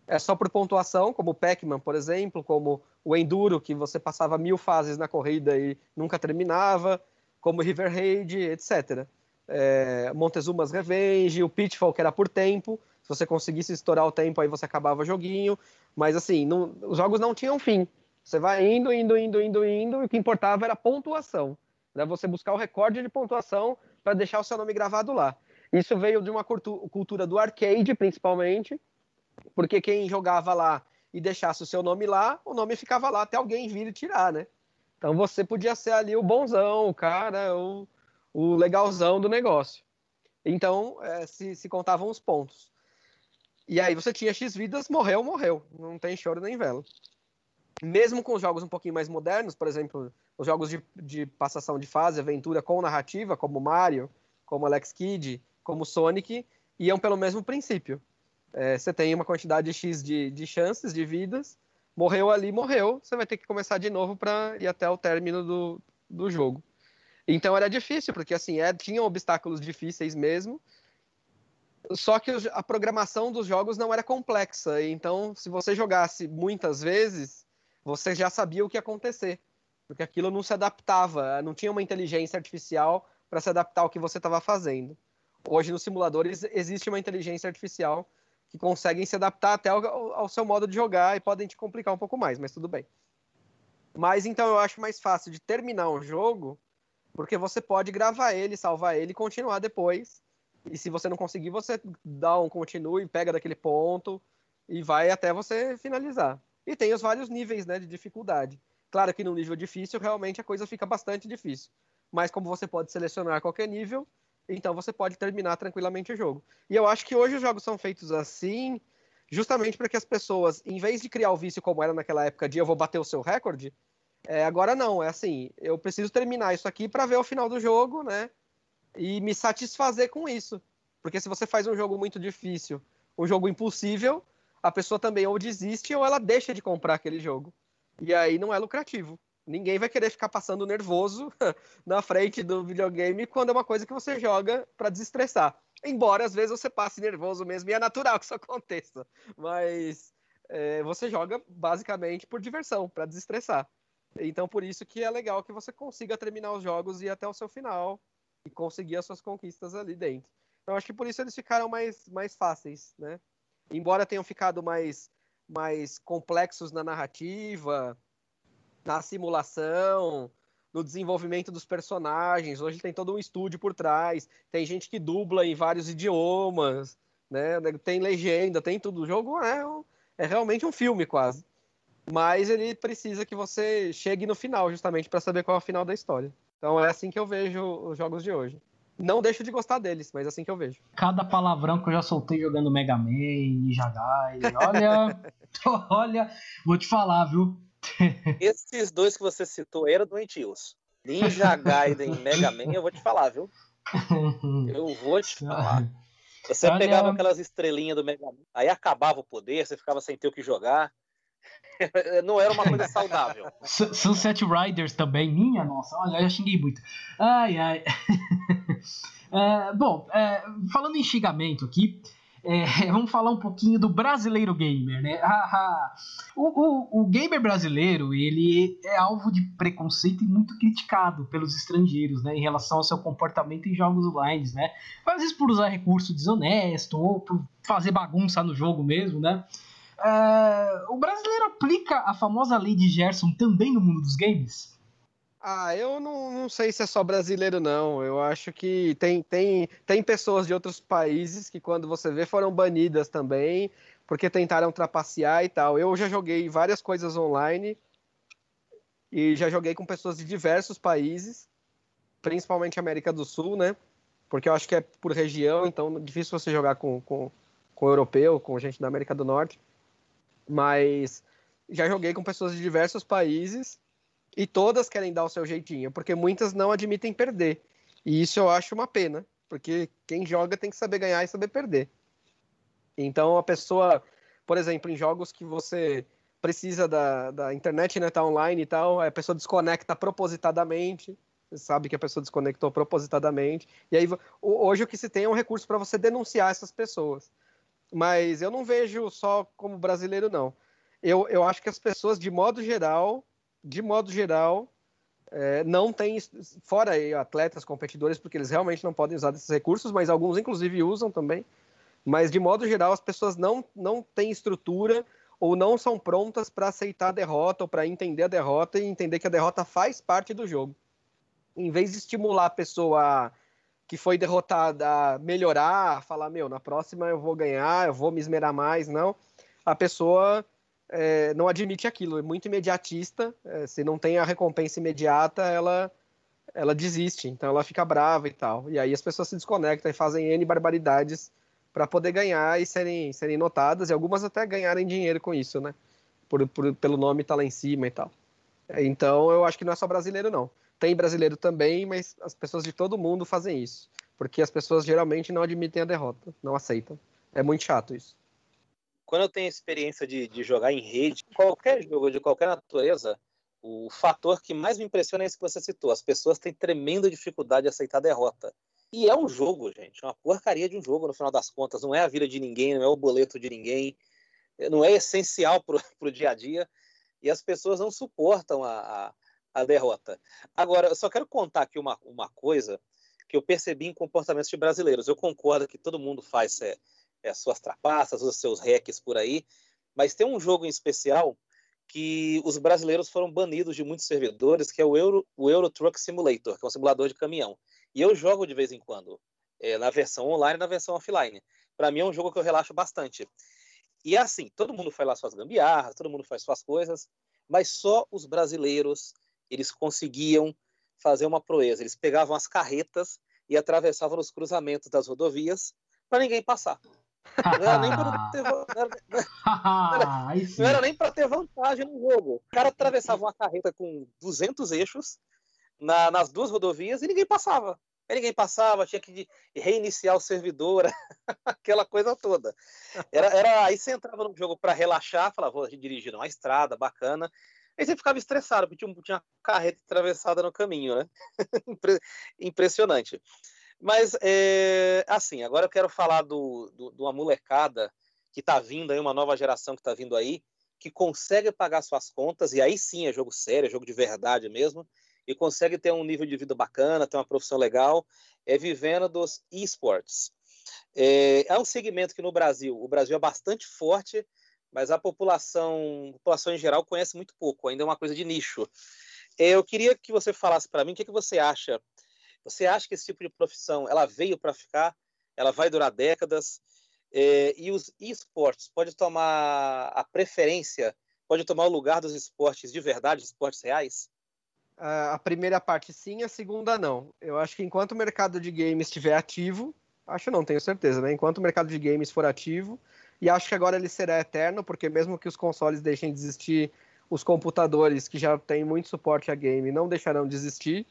é só por pontuação, como o Pac-Man, por exemplo, como o Enduro, que você passava mil fases na corrida e nunca terminava, como River Raid, etc. É, Montezuma's Revenge, o Pitfall, que era por tempo. Se você conseguisse estourar o tempo, aí você acabava o joguinho. Mas assim, não, os jogos não tinham fim. Você vai indo, indo, indo, indo, indo, e o que importava era a pontuação. Né? Você buscar o recorde de pontuação para deixar o seu nome gravado lá. Isso veio de uma cultura do arcade, principalmente, porque quem jogava lá e deixasse o seu nome lá, o nome ficava lá até alguém vir e tirar, né? Então você podia ser ali o bonzão, o cara, o, o legalzão do negócio. Então é, se, se contavam os pontos. E aí você tinha X vidas, morreu, morreu. Não tem choro nem vela. Mesmo com jogos um pouquinho mais modernos, por exemplo, os jogos de, de passação de fase, aventura com narrativa, como Mario, como Alex Kidd, como Sonic, iam pelo mesmo princípio. É, você tem uma quantidade X de, de chances, de vidas, morreu ali, morreu, você vai ter que começar de novo para ir até o término do, do jogo. Então era difícil, porque assim, é, tinham obstáculos difíceis mesmo, só que a programação dos jogos não era complexa, então se você jogasse muitas vezes, você já sabia o que ia acontecer, porque aquilo não se adaptava, não tinha uma inteligência artificial para se adaptar ao que você estava fazendo. Hoje nos simuladores existe uma inteligência artificial que consegue se adaptar até ao, ao seu modo de jogar e podem te complicar um pouco mais, mas tudo bem. Mas então eu acho mais fácil de terminar um jogo, porque você pode gravar ele, salvar ele e continuar depois e se você não conseguir, você dá um continue, pega daquele ponto e vai até você finalizar. E tem os vários níveis né, de dificuldade. Claro que no nível difícil, realmente a coisa fica bastante difícil. Mas como você pode selecionar qualquer nível, então você pode terminar tranquilamente o jogo. E eu acho que hoje os jogos são feitos assim, justamente para que as pessoas, em vez de criar o vício como era naquela época de eu vou bater o seu recorde, é, agora não, é assim, eu preciso terminar isso aqui para ver o final do jogo, né? e me satisfazer com isso. Porque se você faz um jogo muito difícil, um jogo impossível, a pessoa também ou desiste ou ela deixa de comprar aquele jogo. E aí não é lucrativo. Ninguém vai querer ficar passando nervoso na frente do videogame quando é uma coisa que você joga para desestressar. Embora às vezes você passe nervoso mesmo, e é natural que isso aconteça. Mas é, você joga basicamente por diversão, para desestressar. Então por isso que é legal que você consiga terminar os jogos e ir até o seu final e conseguir as suas conquistas ali dentro. Então acho que por isso eles ficaram mais, mais fáceis, né? Embora tenham ficado mais, mais complexos na narrativa, na simulação, no desenvolvimento dos personagens. Hoje tem todo um estúdio por trás, tem gente que dubla em vários idiomas, né? Tem legenda, tem tudo. O jogo é, um, é realmente um filme quase. Mas ele precisa que você chegue no final, justamente para saber qual é o final da história. Então é assim que eu vejo os jogos de hoje. Não deixo de gostar deles, mas é assim que eu vejo. Cada palavrão que eu já soltei jogando Mega Man Ninja Gaiden. olha, olha, vou te falar, viu? Esses dois que você citou eram doentios. Ninja Gaiden Mega Man, eu vou te falar, viu? Eu vou te falar. Você pegava aquelas estrelinhas do Mega Man, aí acabava o poder, você ficava sem ter o que jogar. não era uma coisa saudável. Sunset Riders também, minha nossa, olha, eu xinguei muito. Ai, ai. é, bom, é, falando em xingamento aqui, é, vamos falar um pouquinho do brasileiro gamer, né? o, o, o gamer brasileiro, ele é alvo de preconceito e muito criticado pelos estrangeiros, né? Em relação ao seu comportamento em jogos online, né? Às vezes por usar recurso desonesto ou por fazer bagunça no jogo mesmo, né? É, o brasileiro aplica a famosa lei de Gerson também no mundo dos games? Ah, eu não, não sei se é só brasileiro, não. Eu acho que tem, tem, tem pessoas de outros países que, quando você vê, foram banidas também, porque tentaram trapacear e tal. Eu já joguei várias coisas online e já joguei com pessoas de diversos países, principalmente América do Sul, né? Porque eu acho que é por região, então é difícil você jogar com, com, com europeu, com gente da América do Norte. Mas já joguei com pessoas de diversos países e todas querem dar o seu jeitinho, porque muitas não admitem perder. E isso eu acho uma pena, porque quem joga tem que saber ganhar e saber perder. Então a pessoa, por exemplo, em jogos que você precisa da, da internet, né, tá online e tal, a pessoa desconecta propositadamente, você sabe que a pessoa desconectou propositadamente, e aí hoje o que se tem é um recurso para você denunciar essas pessoas. Mas eu não vejo só como brasileiro, não. Eu, eu acho que as pessoas, de modo geral, de modo geral, é, não têm fora aí, atletas, competidores, porque eles realmente não podem usar desses recursos, mas alguns inclusive usam também. Mas de modo geral, as pessoas não, não têm estrutura ou não são prontas para aceitar a derrota ou para entender a derrota e entender que a derrota faz parte do jogo. Em vez de estimular a pessoa que foi derrotada melhorar, falar, meu, na próxima eu vou ganhar, eu vou me esmerar mais, não. A pessoa é, não admite aquilo, é muito imediatista, é, se não tem a recompensa imediata, ela ela desiste, então ela fica brava e tal. E aí as pessoas se desconectam e fazem N barbaridades para poder ganhar e serem, serem notadas, e algumas até ganharem dinheiro com isso, né? Por, por, pelo nome tá lá em cima e tal. Então eu acho que não é só brasileiro, não tem brasileiro também, mas as pessoas de todo mundo fazem isso. Porque as pessoas geralmente não admitem a derrota, não aceitam. É muito chato isso. Quando eu tenho experiência de, de jogar em rede, qualquer jogo de qualquer natureza, o fator que mais me impressiona é esse que você citou. As pessoas têm tremenda dificuldade de aceitar a derrota. E é um jogo, gente. É uma porcaria de um jogo, no final das contas. Não é a vida de ninguém, não é o boleto de ninguém. Não é essencial para o dia a dia. E as pessoas não suportam a, a a derrota. Agora, eu só quero contar aqui uma, uma coisa que eu percebi em comportamentos de brasileiros. Eu concordo que todo mundo faz é, é, suas trapaças, os seus hacks por aí, mas tem um jogo em especial que os brasileiros foram banidos de muitos servidores, que é o Euro, o Euro Truck Simulator, que é um simulador de caminhão. E eu jogo de vez em quando, é, na versão online e na versão offline. Para mim é um jogo que eu relaxo bastante. E é assim, todo mundo faz lá suas gambiarras, todo mundo faz suas coisas, mas só os brasileiros eles conseguiam fazer uma proeza. Eles pegavam as carretas e atravessavam os cruzamentos das rodovias para ninguém passar. Não era nem para ter, não era, ter vantagem no jogo. O cara atravessava uma carreta com 200 eixos na, nas duas rodovias e ninguém passava. Aí ninguém passava, tinha que reiniciar o servidor, aquela coisa toda. Era, era, aí você entrava no jogo para relaxar, falava, vou dirigir uma estrada bacana. Aí você ficava estressado, porque tinha uma carreta atravessada no caminho, né? Impressionante. Mas, é, assim, agora eu quero falar de do, do, uma molecada que está vindo aí, uma nova geração que está vindo aí, que consegue pagar suas contas, e aí sim é jogo sério, é jogo de verdade mesmo, e consegue ter um nível de vida bacana, ter uma profissão legal, é vivendo dos esportes. É, é um segmento que no Brasil, o Brasil é bastante forte, mas a população, a população em geral conhece muito pouco, ainda é uma coisa de nicho. Eu queria que você falasse para mim o que, é que você acha. Você acha que esse tipo de profissão ela veio para ficar? Ela vai durar décadas? É, e os esportes pode tomar a preferência? Pode tomar o lugar dos esportes de verdade, esportes reais? A primeira parte sim, a segunda não. Eu acho que enquanto o mercado de games estiver ativo, acho não, tenho certeza, né? Enquanto o mercado de games for ativo, e acho que agora ele será eterno, porque mesmo que os consoles deixem de existir, os computadores que já têm muito suporte a game não deixarão de existir.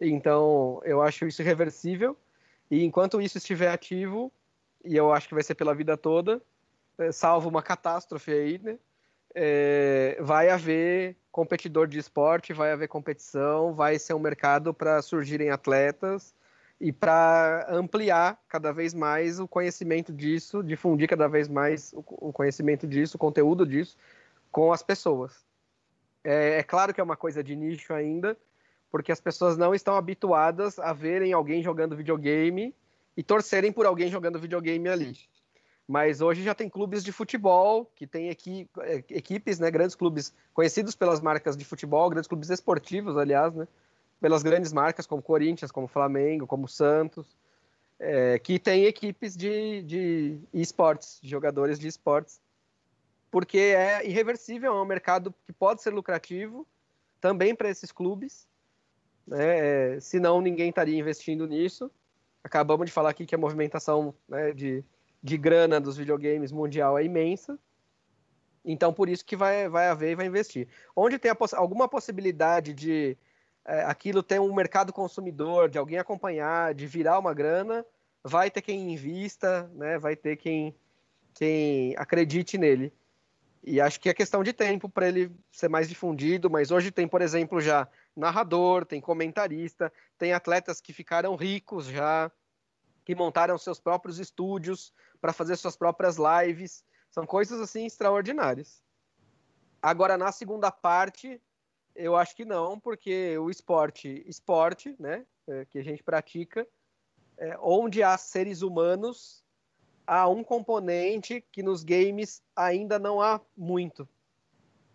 Então, eu acho isso irreversível. E enquanto isso estiver ativo, e eu acho que vai ser pela vida toda, eh, salvo uma catástrofe aí, né? É, vai haver competidor de esporte, vai haver competição, vai ser um mercado para surgirem atletas e para ampliar cada vez mais o conhecimento disso, difundir cada vez mais o, conhecimento disso, o conteúdo disso com as pessoas. É, é, claro que é uma coisa de nicho ainda, porque as pessoas não estão habituadas a verem alguém jogando videogame e torcerem por alguém jogando videogame ali. Mas hoje já tem clubes de futebol, que tem aqui é, equipes, né, grandes clubes conhecidos pelas marcas de futebol, grandes clubes esportivos, aliás, né, pelas grandes marcas como Corinthians, como Flamengo, como Santos, é, que tem equipes de, de esportes, de jogadores de esportes, porque é irreversível, é um mercado que pode ser lucrativo também para esses clubes, né? É, senão ninguém estaria investindo nisso. Acabamos de falar aqui que a movimentação né, de, de grana dos videogames mundial é imensa, então por isso que vai, vai haver e vai investir. Onde tem poss alguma possibilidade de é, aquilo tem um mercado consumidor, de alguém acompanhar, de virar uma grana, vai ter quem invista, né? vai ter quem, quem acredite nele. E acho que é questão de tempo para ele ser mais difundido, mas hoje tem, por exemplo, já narrador, tem comentarista, tem atletas que ficaram ricos já, que montaram seus próprios estúdios para fazer suas próprias lives. São coisas assim extraordinárias. Agora, na segunda parte, eu acho que não, porque o esporte, esporte, né, é, que a gente pratica, é, onde há seres humanos, há um componente que nos games ainda não há muito,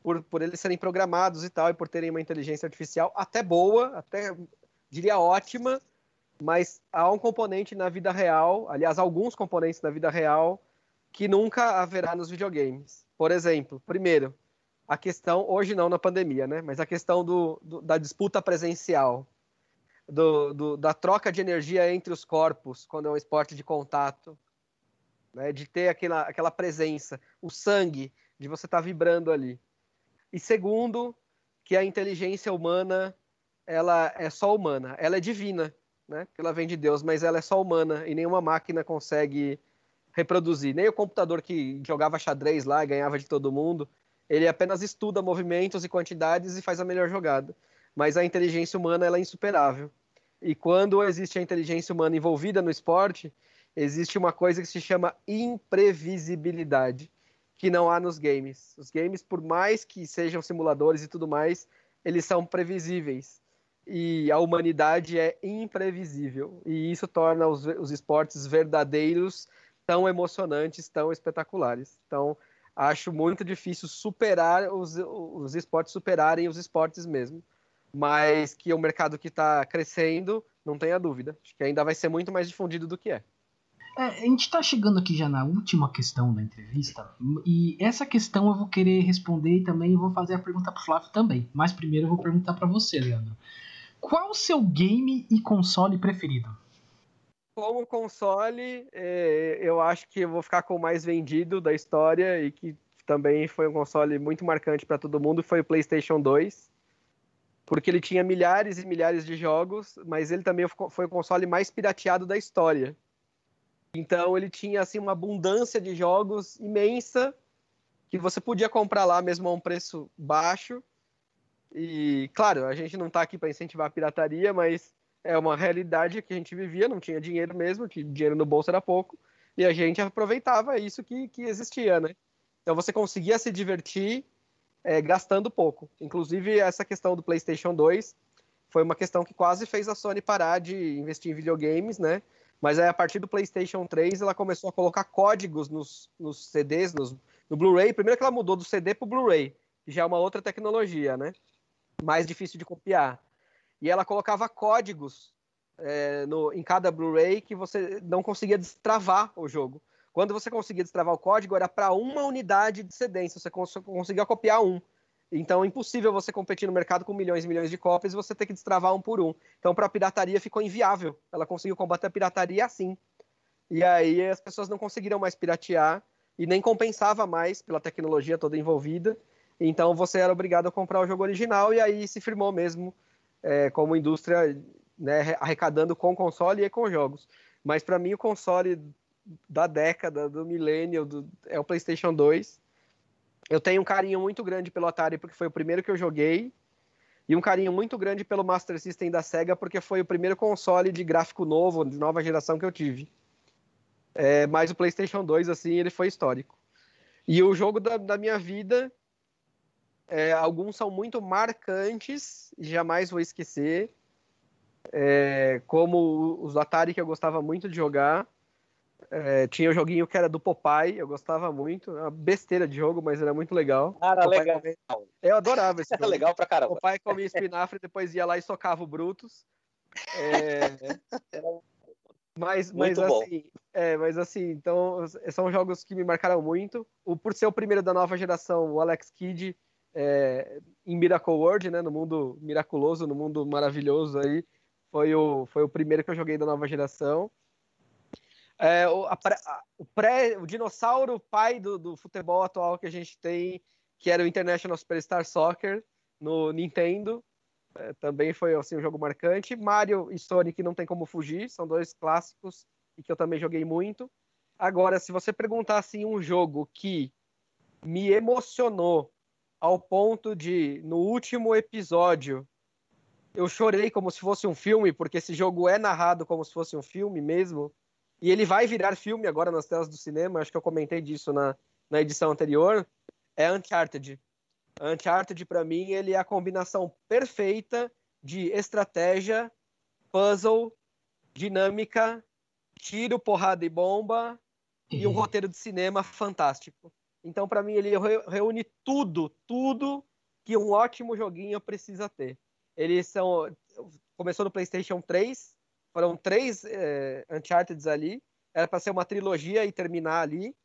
por, por eles serem programados e tal, e por terem uma inteligência artificial até boa, até diria ótima, mas há um componente na vida real, aliás, alguns componentes na vida real que nunca haverá nos videogames. Por exemplo, primeiro, a questão, hoje não na pandemia, né? Mas a questão do, do da disputa presencial, do, do, da troca de energia entre os corpos, quando é um esporte de contato, né? de ter aquela, aquela presença, o sangue, de você estar tá vibrando ali. E segundo, que a inteligência humana, ela é só humana, ela é divina, né? Porque ela vem de Deus, mas ela é só humana e nenhuma máquina consegue reproduzir. Nem o computador que jogava xadrez lá e ganhava de todo mundo, ele apenas estuda movimentos e quantidades e faz a melhor jogada. Mas a inteligência humana ela é insuperável. E quando existe a inteligência humana envolvida no esporte, existe uma coisa que se chama imprevisibilidade, que não há nos games. Os games, por mais que sejam simuladores e tudo mais, eles são previsíveis. E a humanidade é imprevisível. E isso torna os, os esportes verdadeiros tão emocionantes, tão espetaculares. Então, acho muito difícil superar os, os esportes superarem os esportes mesmo. Mas que é um mercado que está crescendo, não tenha dúvida. Acho que ainda vai ser muito mais difundido do que é. é a gente está chegando aqui já na última questão da entrevista. E essa questão eu vou querer responder e também vou fazer a pergunta para o Flávio também. Mas primeiro eu vou perguntar para você, Leandro. Qual o seu game e console preferido? como console, eh, eu acho que eu vou ficar com o mais vendido da história e que também foi um console muito marcante para todo mundo, foi o PlayStation 2. Porque ele tinha milhares e milhares de jogos, mas ele também foi o console mais pirateado da história. Então ele tinha assim uma abundância de jogos imensa que você podia comprar lá mesmo a um preço baixo. E claro, a gente não está aqui para incentivar a pirataria, mas é uma realidade que a gente vivia, não tinha dinheiro mesmo, que dinheiro no bolso era pouco, e a gente aproveitava isso que, que existia, né? Então você conseguia se divertir é, gastando pouco. Inclusive, essa questão do PlayStation 2 foi uma questão que quase fez a Sony parar de investir em videogames, né? Mas aí, a partir do PlayStation 3, ela começou a colocar códigos nos, nos CDs, nos, no Blu-ray. Primeiro que ela mudou do CD para o Blu-ray, que já é uma outra tecnologia, né? Mais difícil de copiar e ela colocava códigos é, no, em cada Blu-ray que você não conseguia destravar o jogo. Quando você conseguia destravar o código, era para uma unidade de cedência, você cons conseguia copiar um. Então é impossível você competir no mercado com milhões e milhões de cópias e você ter que destravar um por um. Então para a pirataria ficou inviável. Ela conseguiu combater a pirataria assim. E aí as pessoas não conseguiram mais piratear e nem compensava mais pela tecnologia toda envolvida. Então você era obrigado a comprar o jogo original e aí se firmou mesmo é, como indústria né, arrecadando com console e com jogos. Mas para mim o console da década, do milênio, é o PlayStation 2. Eu tenho um carinho muito grande pelo Atari porque foi o primeiro que eu joguei e um carinho muito grande pelo Master System da Sega porque foi o primeiro console de gráfico novo, de nova geração que eu tive. É, mas o PlayStation 2 assim, ele foi histórico. E o jogo da, da minha vida é, alguns são muito marcantes, jamais vou esquecer. É, como os Atari que eu gostava muito de jogar. É, tinha o um joguinho que era do Popeye, eu gostava muito. É uma besteira de jogo, mas era muito legal. Cara, Popeye legal. Comia... É, eu adorava esse jogo. legal pra caramba. Popeye comia espinafre, depois ia lá e socava o Brutus. É... mas, mas muito assim, bom. é, mas assim, então são jogos que me marcaram muito. O, por ser o primeiro da nova geração, o Alex Kidd é, em Miracle World, né, no mundo miraculoso, no mundo maravilhoso aí, foi o, foi o primeiro que eu joguei da nova geração. É, o, a, o, pré, o dinossauro pai do, do futebol atual que a gente tem, que era o International Superstar Soccer, no Nintendo, é, também foi assim, um jogo marcante. Mario e Sonic não tem como fugir, são dois clássicos e que eu também joguei muito. Agora, se você perguntar assim, um jogo que me emocionou ao ponto de, no último episódio, eu chorei como se fosse um filme, porque esse jogo é narrado como se fosse um filme mesmo. E ele vai virar filme agora nas telas do cinema, acho que eu comentei disso na, na edição anterior. É Uncharted. Uncharted, para mim, ele é a combinação perfeita de estratégia, puzzle, dinâmica, tiro, porrada e bomba e um uhum. roteiro de cinema fantástico. Então, para mim, ele reúne tudo, tudo que um ótimo joguinho precisa ter. Eles são. Começou no PlayStation 3, foram três é, Uncharted ali. Era para ser uma trilogia e terminar ali.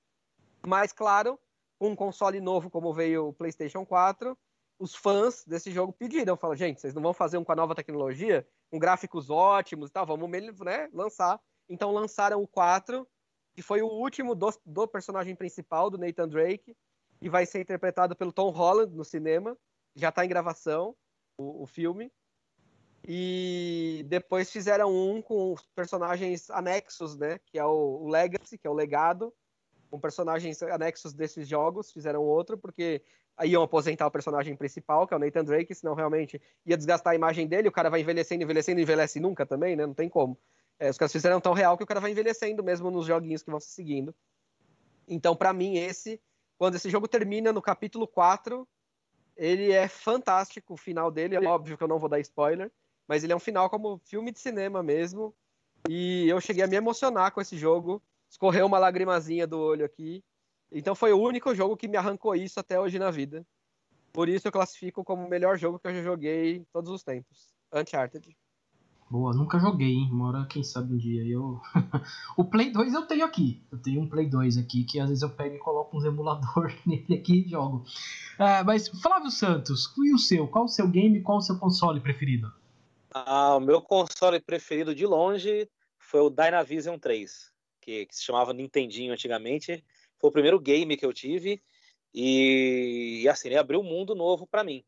Mas, claro, com um console novo como veio o PlayStation 4, os fãs desse jogo pediram: falaram, gente, vocês não vão fazer um com a nova tecnologia? Com gráficos ótimos e tal, vamos né, lançar. Então, lançaram o 4 que foi o último do, do personagem principal, do Nathan Drake, e vai ser interpretado pelo Tom Holland no cinema. Já está em gravação o, o, filme. E depois fizeram um com personagens anexos, né? Que é o, o Legacy, que é o legado, com personagens anexos desses jogos, fizeram outro, porque aí iam aposentar o personagem principal, que é o Nathan Drake, senão realmente ia desgastar a imagem dele, o cara vai envelhecendo, envelhecendo, envelhece nunca também, né? Não tem como. É, os caras fizeram tão real que o cara vai envelhecendo mesmo nos joguinhos que vão se seguindo. Então, para mim, esse, quando esse jogo termina no capítulo 4, ele é fantástico. O final dele, é óbvio que eu não vou dar spoiler, mas ele é um final como filme de cinema mesmo. E eu cheguei a me emocionar com esse jogo. Escorreu uma lagrimazinha do olho aqui. Então foi o único jogo que me arrancou isso até hoje na vida. Por isso eu classifico como o melhor jogo que eu já joguei todos os tempos. Uncharted. Boa, nunca joguei, hein? Mora, quem sabe um dia. Eu... o Play 2 eu tenho aqui. Eu tenho um Play 2 aqui que às vezes eu pego e coloco uns emulador nele aqui e jogo. É, mas, Flávio Santos, e o seu? Qual o seu game? Qual o seu console preferido? Ah, o meu console preferido de longe foi o Dynavision 3, que, que se chamava Nintendinho antigamente. Foi o primeiro game que eu tive e, e assim, ele abriu um mundo novo para mim.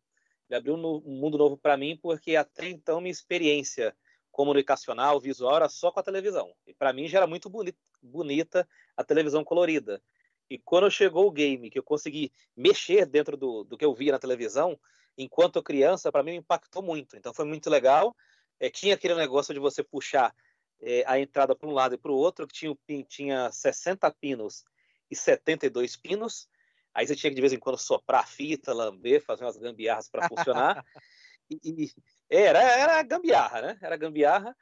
Ele abriu um mundo novo para mim porque até então minha experiência comunicacional, visual, era só com a televisão. E para mim já era muito bonita a televisão colorida. E quando chegou o game, que eu consegui mexer dentro do, do que eu via na televisão, enquanto criança, para mim impactou muito. Então foi muito legal. É, tinha aquele negócio de você puxar é, a entrada para um lado e para o outro, que tinha, tinha 60 pinos e 72 pinos. Aí você tinha que de vez em quando soprar a fita, lamber, fazer umas gambiarras para funcionar. e, era, era gambiarra, né? Era gambiarra.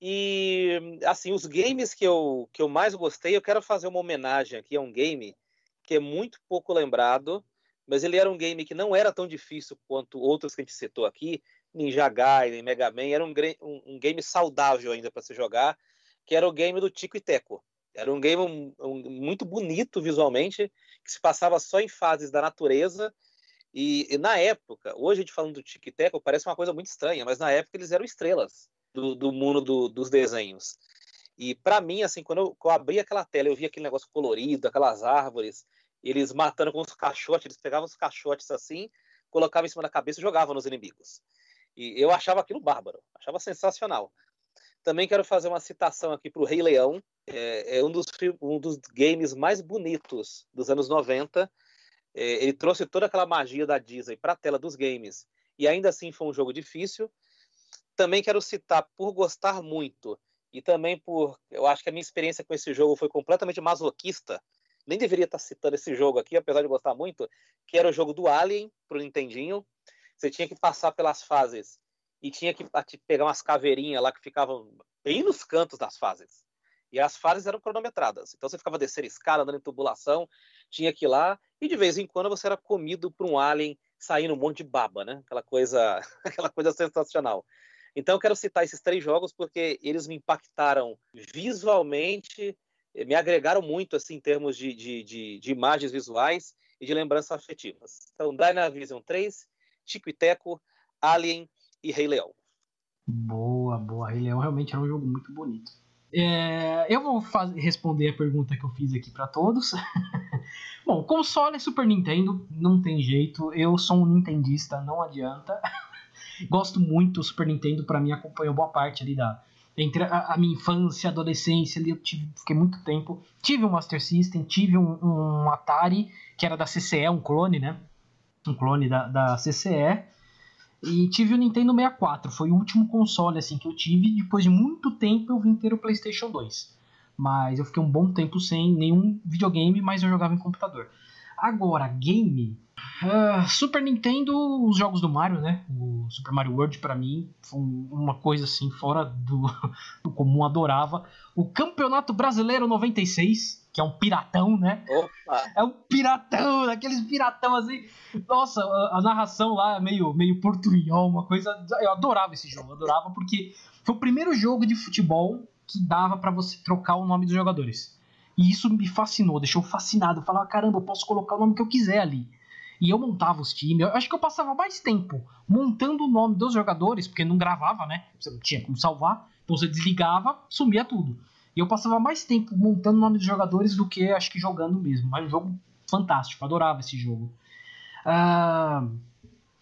E, assim, os games que eu, que eu mais gostei, eu quero fazer uma homenagem aqui a um game que é muito pouco lembrado, mas ele era um game que não era tão difícil quanto outros que a gente citou aqui, Ninja Gaiden, Mega Man, era um, um, um game saudável ainda para se jogar, que era o game do Tico e Teco. Era um game um, muito bonito visualmente, que se passava só em fases da natureza, e, e, na época, hoje a gente falando do Tic Teco parece uma coisa muito estranha, mas na época eles eram estrelas do, do mundo do, dos desenhos. E para mim, assim, quando eu, eu, abri aquela tela, eu vi aquele negócio colorido, aquelas árvores, eles matando com os caixotes, eles pegavam os caixotes assim, colocavam em cima da cabeça e jogavam nos inimigos. E eu achava aquilo bárbaro, achava sensacional. Também quero fazer uma citação aqui para o Rei Leão, é, é um, dos, um dos games mais bonitos dos anos 90, é, ele trouxe toda aquela magia da Disney para a tela dos games e ainda assim foi um jogo difícil. Também quero citar por gostar muito e também por eu acho que a minha experiência com esse jogo foi completamente masoquista. Nem deveria estar citando esse jogo aqui, apesar de gostar muito, que era o jogo do Alien para o Nintendinho. Você tinha que passar pelas fases e tinha que pegar umas caveirinhas lá que ficavam bem nos cantos das fases. E as fases eram cronometradas. Então você ficava descendo escada, andando em tubulação, tinha que ir lá, e de vez em quando você era comido por um alien saindo um monte de baba, né? Aquela coisa, aquela coisa sensacional. Então, eu quero citar esses três jogos porque eles me impactaram visualmente, eh, me agregaram muito assim, em termos de, de, de, de imagens visuais e de lembranças afetivas. Então, Dynavision 3, Chico e Teco, Alien e Rei Leão. Boa, boa. Rei Leão realmente era um jogo muito bonito. É, eu vou faz, responder a pergunta que eu fiz aqui para todos. Bom, console é Super Nintendo, não tem jeito. Eu sou um nintendista, não adianta. Gosto muito do Super Nintendo, para mim acompanhou boa parte ali da entre a, a minha infância, adolescência, ali eu tive, fiquei muito tempo. Tive um Master System, tive um, um Atari que era da CCE, um clone, né? Um clone da, da CCE. E tive o Nintendo 64, foi o último console assim que eu tive. Depois de muito tempo eu vim ter o PlayStation 2. Mas eu fiquei um bom tempo sem nenhum videogame, mas eu jogava em computador. Agora, game. Uh, Super Nintendo, os jogos do Mario, né? O Super Mario World, para mim, foi uma coisa assim, fora do, do comum, adorava. O Campeonato Brasileiro 96, que é um piratão, né? Opa. É um piratão, daqueles piratão assim. Nossa, a, a narração lá é meio, meio portunhol, uma coisa. Eu adorava esse jogo, adorava, porque foi o primeiro jogo de futebol que dava para você trocar o nome dos jogadores. E isso me fascinou, deixou fascinado. Eu falava, caramba, eu posso colocar o nome que eu quiser ali. E eu montava os times. Eu acho que eu passava mais tempo montando o nome dos jogadores, porque não gravava, né? Você não tinha como salvar. Então você desligava, sumia tudo. E eu passava mais tempo montando o nome dos jogadores do que acho que jogando mesmo. Mas um jogo fantástico, adorava esse jogo. Uh,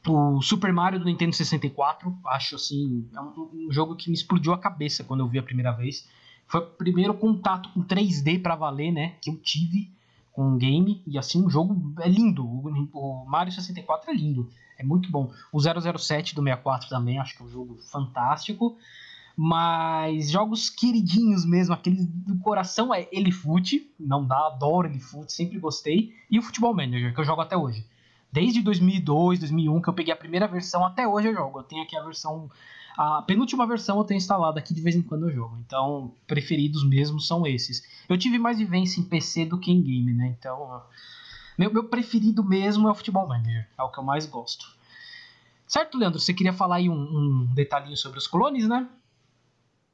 o Super Mario do Nintendo 64, acho assim, é um, um, jogo que me explodiu a cabeça quando eu vi a primeira vez. Foi o primeiro contato com 3D para valer, né, que eu tive com um game. E assim, um jogo é lindo. O, o Mario 64 é lindo, é muito bom. O 007 do 64 também, acho que é um jogo fantástico. Mas jogos queridinhos mesmo, aqueles do coração é ele fute, não dá, adoro ele fute, sempre gostei. E o Futebol Manager, que eu jogo até hoje. Desde 2002, 2001, que eu peguei a primeira versão, até hoje eu jogo. Eu tenho aqui a versão, a penúltima versão eu tenho instalada aqui de vez em quando eu jogo. Então, preferidos mesmo são esses. Eu tive mais vivência em PC do que em game, né? Então, meu, meu preferido mesmo é o Futebol Manager, é o que eu mais gosto. Certo, Leandro? Você queria falar aí um, um detalhinho sobre os clones, né?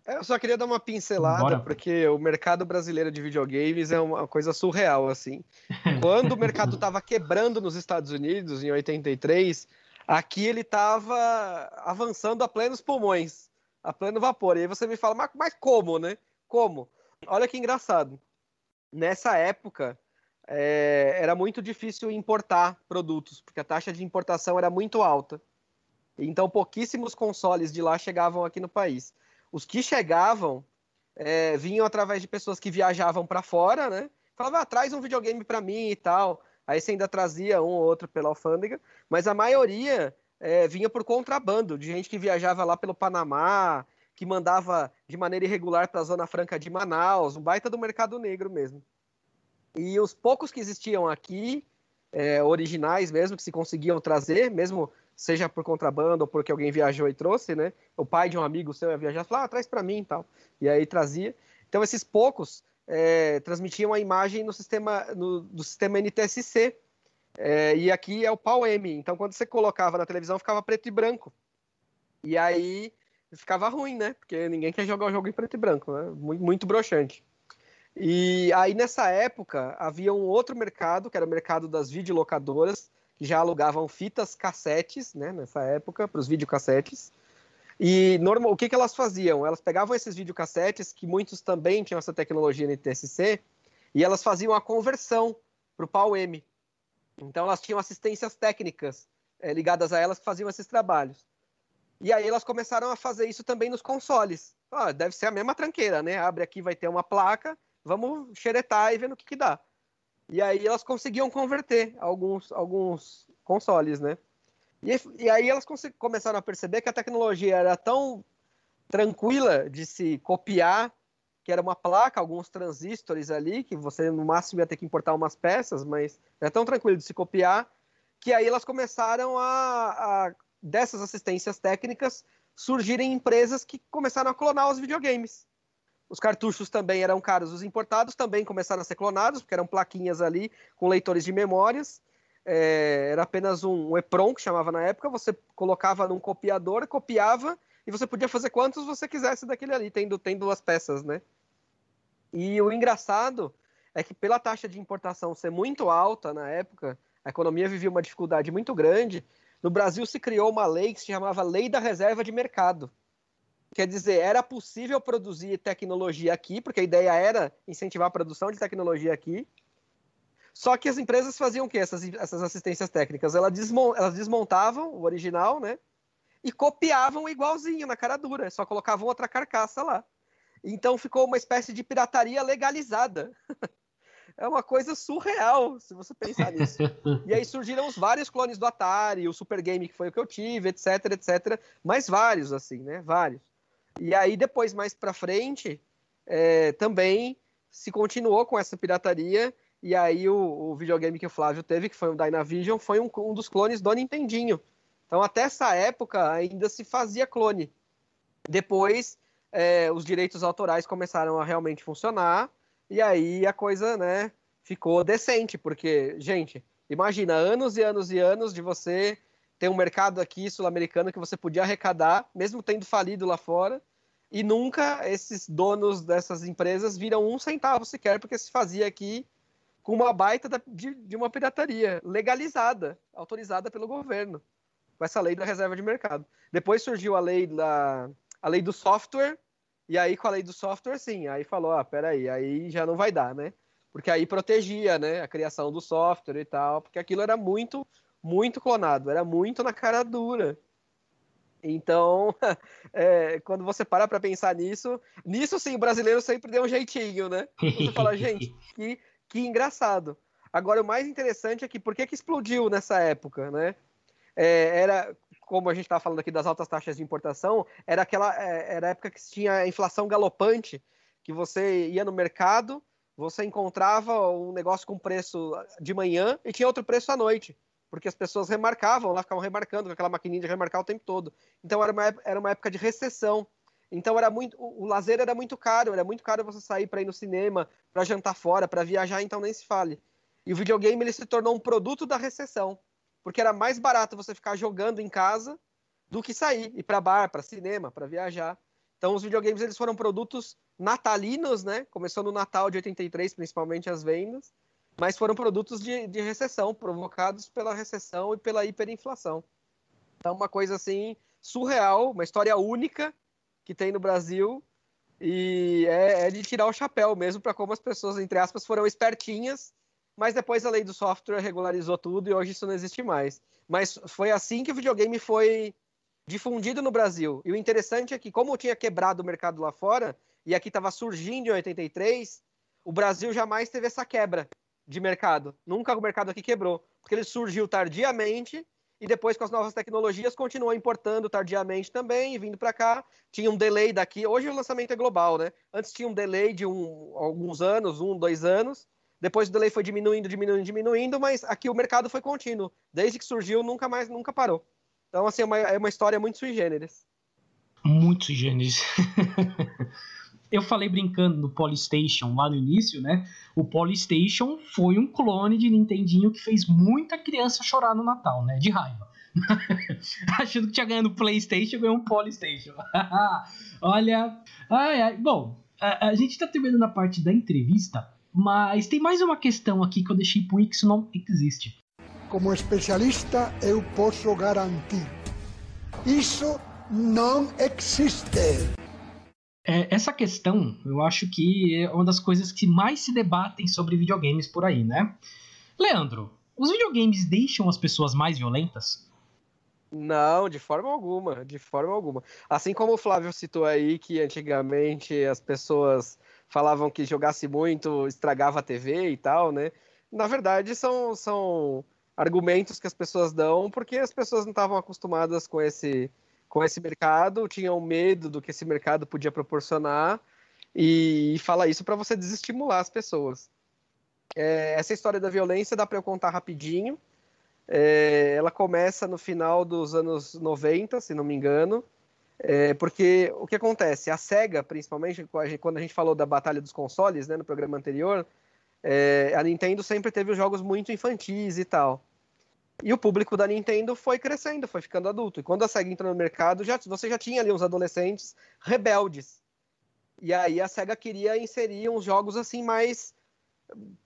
É, eu só queria dar uma pincelada, Bora. porque o mercado brasileiro de videogames é uma coisa surreal, assim. Quando o mercado estava quebrando nos Estados Unidos, em 83, aqui ele estava avançando a plenos pulmões, a pleno vapor. E aí você me fala, mas, mas como, né? Como? Olha que engraçado. Nessa época, é, era muito difícil importar produtos, porque a taxa de importação era muito alta. Então, pouquíssimos consoles de lá chegavam aqui no país. Os que chegavam é, vinham através de pessoas que viajavam para fora, né? Falava, ah, traz um videogame para mim e tal. Aí você ainda trazia um ou outro pela alfândega, mas a maioria é, vinha por contrabando, de gente que viajava lá pelo Panamá, que mandava de maneira irregular para a Zona Franca de Manaus, um baita do mercado negro mesmo. E os poucos que existiam aqui, é, originais mesmo, que se conseguiam trazer, mesmo seja por contrabando ou porque alguém viajou e trouxe, né? O pai de um amigo seu ia viajar, falava, ah, traz para mim e tal. E aí trazia. Então esses poucos é, transmitiam a imagem no sistema no, do sistema NTSC. É, e aqui é o PAL-M. Então quando você colocava na televisão ficava preto e branco. E aí ficava ruim, né? Porque ninguém quer jogar o jogo em preto e branco, né? Muito, muito broxante. E aí nessa época havia um outro mercado, que era o mercado das videolocadoras, que já alugavam fitas cassetes, né, nessa época, para os videocassetes. E normal, o que, que elas faziam? Elas pegavam esses videocassetes, que muitos também tinham essa tecnologia NTSC, e elas faziam a conversão para o PAU-M. Então elas tinham assistências técnicas é, ligadas a elas que faziam esses trabalhos. E aí elas começaram a fazer isso também nos consoles. Ah, deve ser a mesma tranqueira, né? Abre aqui, vai ter uma placa, vamos xeretar e vendo o que, que dá. E aí elas conseguiam converter alguns, alguns consoles, né? E, e aí elas começaram a perceber que a tecnologia era tão tranquila de se copiar, que era uma placa, alguns transistores ali, que você no máximo ia ter que importar umas peças, mas era é tão tranquilo de se copiar, que aí elas começaram a, a dessas assistências técnicas, surgirem empresas que começaram a clonar os videogames. Os cartuchos também eram caros, os importados também começaram a ser clonados, porque eram plaquinhas ali com leitores de memórias. É, era apenas um, um EPROM, que chamava na época, você colocava num copiador, copiava, e você podia fazer quantos você quisesse daquele ali, tendo, tendo peças, né? E o engraçado é que pela taxa de importação ser muito alta na época, a economia vivia uma dificuldade muito grande, no Brasil se criou uma lei que se chamava Lei da Reserva de Mercado, Quer dizer, era possível produzir tecnologia aqui, porque a ideia era incentivar a produção de tecnologia aqui. Só que as empresas faziam o quê? Essas, essas assistências técnicas. Elas, desmont, elas desmontavam o original, né? E copiavam igualzinho, na cara dura. Só colocavam outra carcaça lá. Então ficou uma espécie de pirataria legalizada. é uma coisa surreal, se você pensar nisso. e aí surgiram os vários clones do Atari, o Super Game, que foi o que eu tive, etc, etc. Mas vários, assim, né? Vários. E aí depois, mais para frente, é, também se continuou com essa pirataria, e aí o, o, videogame que o Flávio teve, que foi o Dynavision, foi um, um dos clones do Nintendinho. Então até essa época ainda se fazia clone. Depois é, os direitos autorais começaram a realmente funcionar, e aí a coisa, né, ficou decente, porque, gente, imagina anos e anos e anos de você tem um mercado aqui sul-americano que você podia arrecadar, mesmo tendo falido lá fora, e nunca esses donos dessas empresas viram um centavo sequer, porque se fazia aqui com uma baita de, de uma pirataria legalizada, autorizada pelo governo, com essa lei da reserva de mercado. Depois surgiu a lei da a lei do software, e aí com a lei do software, sim, aí falou, ah, peraí, aí já não vai dar, né? Porque aí protegia, né, a criação do software e tal, porque aquilo era muito muito clonado, era muito na cara dura. Então, é, quando você para para pensar nisso, nisso sim, o brasileiro sempre deu um jeitinho, né? Você fala, gente, que, que engraçado. Agora, o mais interessante é que por que, que explodiu nessa época, né? É, era, como a gente estava falando aqui das altas taxas de importação, era aquela é, era a época que tinha inflação galopante, que você ia no mercado, você encontrava um negócio com preço de manhã e tinha outro preço à noite porque as pessoas remarcavam lá, ficavam remarcando com aquela maquininha de remarcar o tempo todo. Então era uma, era uma época de recessão. Então era muito, o, o lazer era muito caro, era muito caro você sair para ir no cinema, para jantar fora, para viajar, então nem se fale. E o videogame ele se tornou um produto da recessão, porque era mais barato você ficar jogando em casa do que sair ir para bar, para cinema, para viajar. Então os videogames eles foram produtos natalinos, né? Começou no Natal de 83, principalmente as vendas mas foram produtos de, de recessão, provocados pela recessão e pela hiperinflação. Então, uma coisa assim surreal, uma história única que tem no Brasil e é, é de tirar o chapéu mesmo para como as pessoas, entre aspas, foram espertinhas, mas depois a lei do software regularizou tudo e hoje isso não existe mais. Mas foi assim que o videogame foi difundido no Brasil. E o interessante é que, como tinha quebrado o mercado lá fora, e aqui estava surgindo em 83, o Brasil jamais teve essa quebra de mercado. Nunca o mercado aqui quebrou, porque ele surgiu tardiamente e depois com as novas tecnologias continuou importando tardiamente também e vindo para cá. Tinha um delay daqui. Hoje o lançamento é global, né? Antes tinha um delay de um, alguns anos, um, dois anos. Depois o delay foi diminuindo, diminuindo, diminuindo, mas aqui o mercado foi contínuo. Desde que surgiu, nunca mais, nunca parou. Então, assim, é uma, é uma história muito sui generis. Muito sui generis. Eu falei brincando no Polystation lá no início, né? o Polystation foi um clone de Nintendinho que fez muita criança chorar no Natal, né? De raiva. Achando que tinha ganhado o PlayStation, ganhou um Polystation. Olha. Ai, ai. Bom, a, a gente está terminando a parte da entrevista, mas tem mais uma questão aqui que eu deixei pro X não existe. Como especialista, eu posso garantir: isso não existe. É, essa questão, eu acho que é uma das coisas que mais se debatem sobre videogames por aí, né? Leandro, os videogames deixam as pessoas mais violentas? Não, de forma alguma, de forma alguma. Assim como o Flávio citou aí que antigamente as pessoas falavam que jogasse muito estragava a TV e tal, né? Na verdade, são, são argumentos que as pessoas dão porque as pessoas não estavam acostumadas com esse com esse mercado, tinham medo do que esse mercado podia proporcionar e fala isso para você desestimular as pessoas. É, essa história da violência dá para eu contar rapidinho. É, ela começa no final dos anos 90, se não me engano, é, porque o que acontece? A SEGA, principalmente, quando a gente falou da Batalha dos Consoles né, no programa anterior, é, a Nintendo sempre teve os jogos muito infantis e tal. E o público da Nintendo foi crescendo, foi ficando adulto. E quando a SEGA entrou no mercado, já, você já tinha ali uns adolescentes rebeldes. E aí a SEGA queria inserir uns jogos assim mais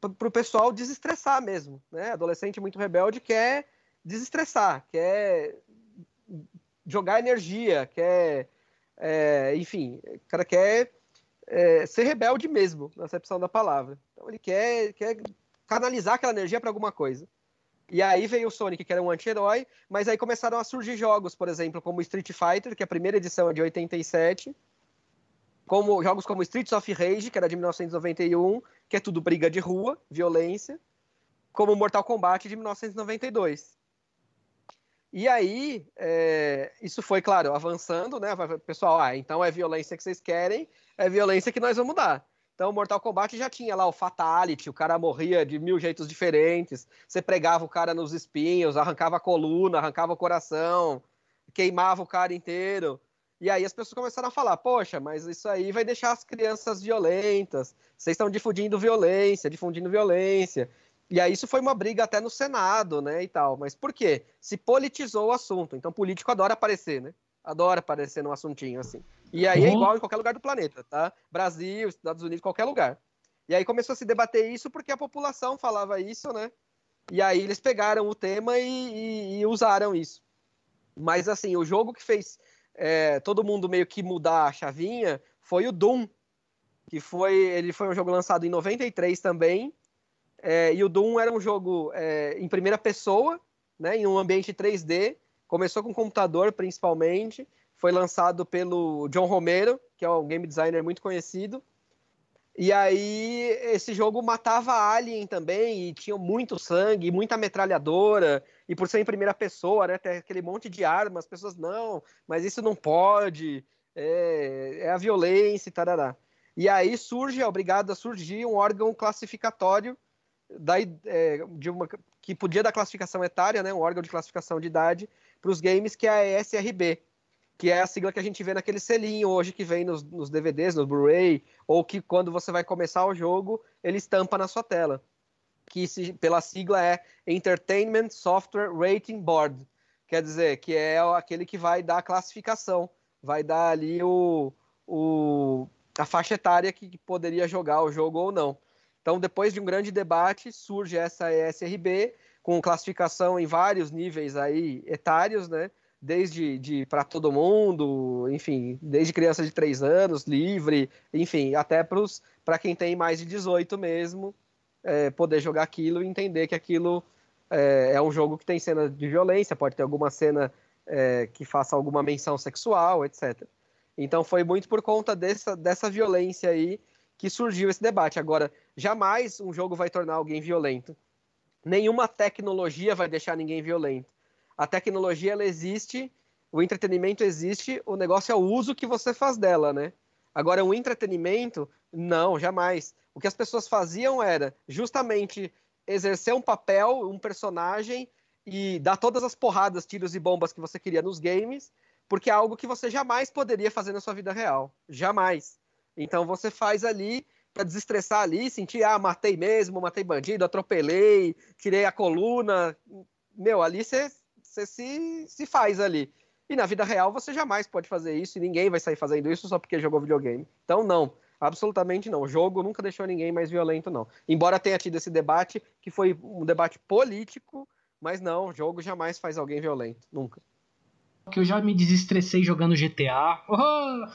para o pessoal desestressar mesmo. Né? Adolescente muito rebelde quer desestressar, quer jogar energia, quer, é, enfim, o cara quer é, ser rebelde mesmo, na acepção da palavra. Então ele quer, quer canalizar aquela energia para alguma coisa. E aí veio o Sonic, que era um anti-herói, mas aí começaram a surgir jogos, por exemplo, como Street Fighter, que é a primeira edição é de 87, como jogos como Streets of Rage, que era de 1991, que é tudo briga de rua, violência, como Mortal Kombat de 1992. E aí, é, isso foi, claro, avançando, né? Pessoal, ah, então é violência que vocês querem, é violência que nós vamos dar. Então, Mortal Kombat já tinha lá o Fatality, o cara morria de mil jeitos diferentes. Você pregava o cara nos espinhos, arrancava a coluna, arrancava o coração, queimava o cara inteiro. E aí as pessoas começaram a falar: poxa, mas isso aí vai deixar as crianças violentas, vocês estão difundindo violência, difundindo violência. E aí isso foi uma briga até no Senado, né, e tal. Mas por quê? Se politizou o assunto. Então político adora aparecer, né? Adora aparecer num assuntinho assim. E aí é uhum. igual em qualquer lugar do planeta, tá? Brasil, Estados Unidos, qualquer lugar. E aí começou a se debater isso porque a população falava isso, né? E aí eles pegaram o tema e, e, e usaram isso. Mas assim, o jogo que fez é, todo mundo meio que mudar a chavinha foi o Doom, que foi ele foi um jogo lançado em 93 também. É, e o Doom era um jogo é, em primeira pessoa, né? Em um ambiente 3D. Começou com computador principalmente foi lançado pelo John Romero, que é um game designer muito conhecido. E aí esse jogo matava Alien também, e tinha muito sangue, muita metralhadora, e por ser em primeira pessoa, né, tem aquele monte de armas, as pessoas, não, mas isso não pode, é, é a violência e tarará. E aí surge, é obrigado a surgir um órgão classificatório da, é, de uma, que podia dar classificação etária, né, um órgão de classificação de idade, para os games, que é a ESRB, que é a sigla que a gente vê naquele selinho hoje que vem nos, nos DVDs, no Blu-ray, ou que quando você vai começar o jogo, ele estampa na sua tela. Que se, pela sigla é Entertainment Software Rating Board. Quer dizer, que é aquele que vai dar a classificação, vai dar ali o, o, a faixa etária que poderia jogar o jogo ou não. Então, depois de um grande debate, surge essa ESRB com classificação em vários níveis aí etários, né? desde de para todo mundo, enfim, desde criança de 3 anos, livre, enfim, até para quem tem mais de 18 mesmo, é, poder jogar aquilo e entender que aquilo é, é, um jogo que tem cena de violência, pode ter alguma cena é, que faça alguma menção sexual, etc. Então foi muito por conta dessa, dessa violência aí que surgiu esse debate. Agora, jamais um jogo vai tornar alguém violento. Nenhuma tecnologia vai deixar ninguém violento a tecnologia ela existe, o entretenimento existe, o negócio é o uso que você faz dela, né? Agora, um entretenimento, não, jamais. O que as pessoas faziam era justamente exercer um papel, um personagem e dar todas as porradas, tiros e bombas que você queria nos games, porque é algo que você jamais poderia fazer na sua vida real. Jamais. Então você faz ali para desestressar ali, sentir, ah, matei mesmo, matei bandido, atropelei, tirei a coluna. Meu, ali você você se, se faz ali. E na vida real você jamais pode fazer isso e ninguém vai sair fazendo isso só porque jogou videogame. Então, não. Absolutamente não. O jogo nunca deixou ninguém mais violento, não. Embora tenha tido esse debate, que foi um debate político, mas não, o jogo jamais faz alguém violento. Nunca. Que eu já me desestressei jogando GTA. Oh!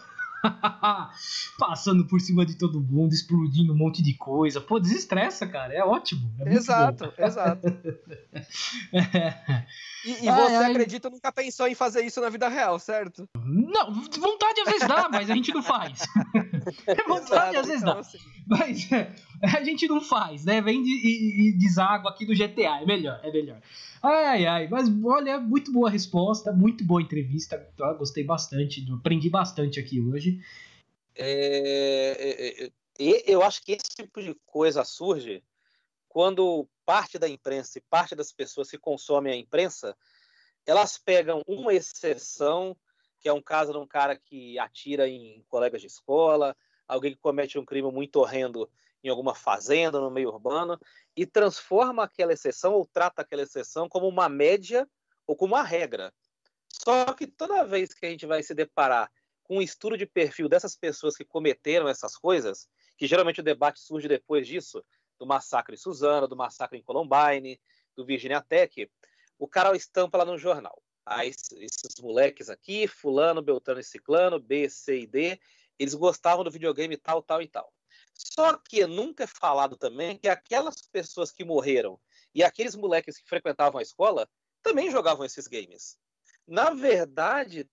Passando por cima de todo mundo, explodindo um monte de coisa. Pô, desestressa, cara. É ótimo. É exato, exato. E, e você ai. acredita nunca pensou em fazer isso na vida real, certo? Não, vontade às vezes dá, mas a gente não faz. vontade exato, às vezes então, dá. Mas é, a gente não faz, né? Vem de, e deságua aqui do GTA. É melhor, é melhor. Ai, ai, mas olha, muito boa resposta, muito boa entrevista, tá? gostei bastante, aprendi bastante aqui hoje. É, é, é, é eu acho que esse tipo de coisa surge quando parte da imprensa e parte das pessoas que consomem a imprensa, elas pegam uma exceção, que é um caso de um cara que atira em colegas de escola, alguém que comete um crime muito horrendo em alguma fazenda, no meio urbano, e transforma aquela exceção ou trata aquela exceção como uma média ou como uma regra. Só que toda vez que a gente vai se deparar com um estudo de perfil dessas pessoas que cometeram essas coisas, que geralmente o debate surge depois disso, do massacre em Suzano, do massacre em Columbine, do Virginia Tech, o cara estampa lá no jornal. Ah, esses moleques aqui, fulano, beltrano e ciclano, B, C e D, eles gostavam do videogame tal, tal e tal. Só que nunca é falado também que aquelas pessoas que morreram e aqueles moleques que frequentavam a escola também jogavam esses games. Na verdade,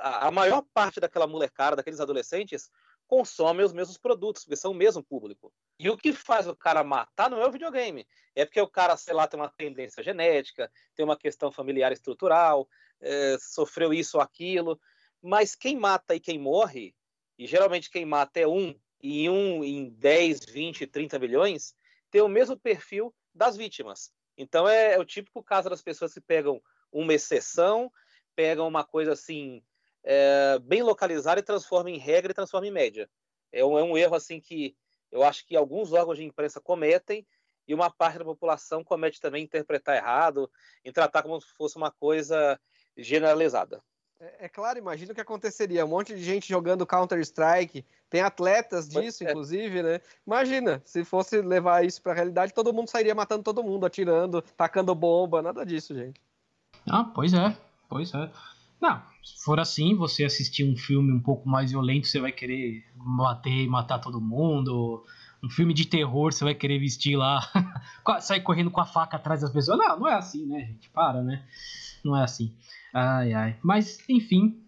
a maior parte daquela molecada, daqueles adolescentes, consomem os mesmos produtos, porque são o mesmo público. E o que faz o cara matar não é o videogame. É porque o cara, sei lá, tem uma tendência genética, tem uma questão familiar estrutural, é, sofreu isso ou aquilo. Mas quem mata e quem morre, e geralmente quem mata é um em um em 10, 20, 30 milhões, tem o mesmo perfil das vítimas. Então é, é o típico caso das pessoas que pegam uma exceção, pegam uma coisa assim é, bem localizada e transformam em regra e transformam em média. É um, é um erro assim que eu acho que alguns órgãos de imprensa cometem e uma parte da população comete também interpretar errado, em tratar como se fosse uma coisa generalizada. É, é claro, imagina o que aconteceria. Um monte de gente jogando Counter-Strike, tem atletas disso, é. inclusive, né? Imagina, se fosse levar isso pra realidade, todo mundo sairia matando todo mundo, atirando, tacando bomba, nada disso, gente. Ah, pois é, pois é. Não, se for assim, você assistir um filme um pouco mais violento, você vai querer bater e matar todo mundo. Um filme de terror, você vai querer vestir lá, sair correndo com a faca atrás das pessoas. Não, não é assim, né, gente? Para, né? Não é assim. Ai, ai. Mas, enfim,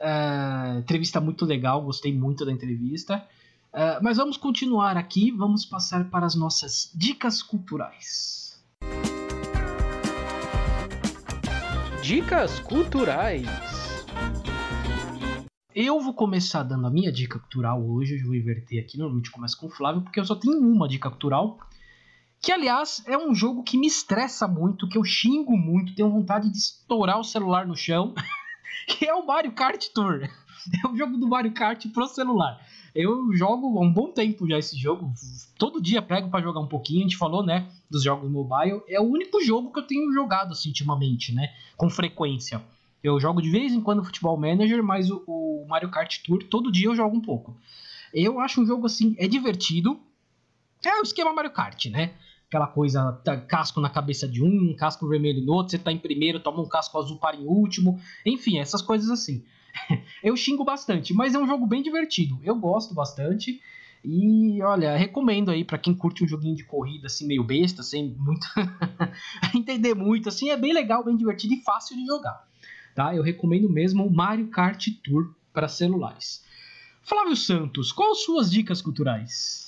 uh, entrevista muito legal, gostei muito da entrevista. Uh, mas vamos continuar aqui, vamos passar para as nossas dicas culturais. Dicas culturais. Eu vou começar dando a minha dica cultural hoje, eu vou inverter aqui, normalmente começo com o Flávio, porque eu só tenho uma dica cultural. Que, aliás, é um jogo que me estressa muito, que eu xingo muito, tenho vontade de estourar o celular no chão. que é o Mario Kart Tour. É o jogo do Mario Kart pro celular. Eu jogo há um bom tempo já esse jogo. Todo dia prego para jogar um pouquinho. A gente falou, né, dos jogos mobile. É o único jogo que eu tenho jogado assim, ultimamente, né, com frequência. Eu jogo de vez em quando o Futebol Manager, mas o, o Mario Kart Tour todo dia eu jogo um pouco. Eu acho um jogo assim, é divertido. É o esquema Mario Kart, né? aquela coisa, tá, casco na cabeça de um, casco vermelho no outro, você tá em primeiro, toma um casco azul para em último, enfim, essas coisas assim. eu xingo bastante, mas é um jogo bem divertido, eu gosto bastante. E olha, recomendo aí para quem curte um joguinho de corrida assim meio besta, sem muito entender muito, assim, é bem legal, bem divertido e fácil de jogar. Tá? Eu recomendo mesmo o Mario Kart Tour para celulares. Flávio Santos, quais suas dicas culturais?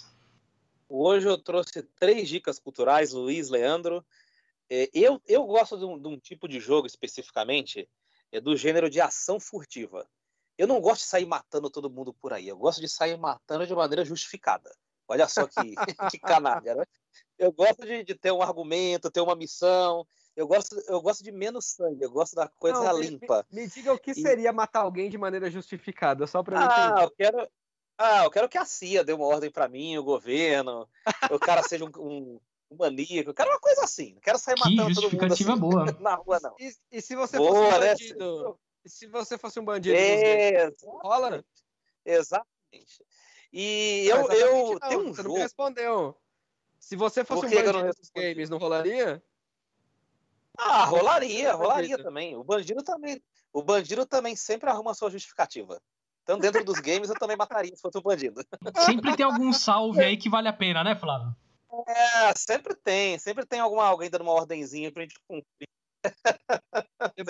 Hoje eu trouxe três dicas culturais, Luiz, Leandro. É, eu, eu gosto de um, de um tipo de jogo especificamente, é do gênero de ação furtiva. Eu não gosto de sair matando todo mundo por aí, eu gosto de sair matando de maneira justificada. Olha só que, que canalha, né? Eu gosto de, de, ter um argumento, ter uma missão. Eu gosto, eu gosto de menos sangue, eu gosto da coisa não, limpa. Me, me, diga o que e... seria matar alguém de maneira justificada, só para eu ah, Eu quero, ah, eu quero que a CIA dê uma ordem para mim, o governo, o cara seja um, um, um maníaco. Eu quero uma coisa assim. Não quero sair que matando todo mundo assim, boa. na rua, não. E, e se você boa, fosse um né, bandido? Né? E se você fosse um bandido? É, rola? Né? Exatamente. E não, eu, eu não, tem um você jogo. Você não respondeu. Se você fosse um bandido não games, não rolaria? Ah, rolaria, rolaria também. O bandido também, o bandido também sempre arruma sua justificativa. Então, dentro dos games, eu também mataria se fosse um bandido. Sempre tem algum salve aí que vale a pena, né, Flávio? É, sempre tem. Sempre tem alguma, alguém dando uma ordenzinha pra gente cumprir.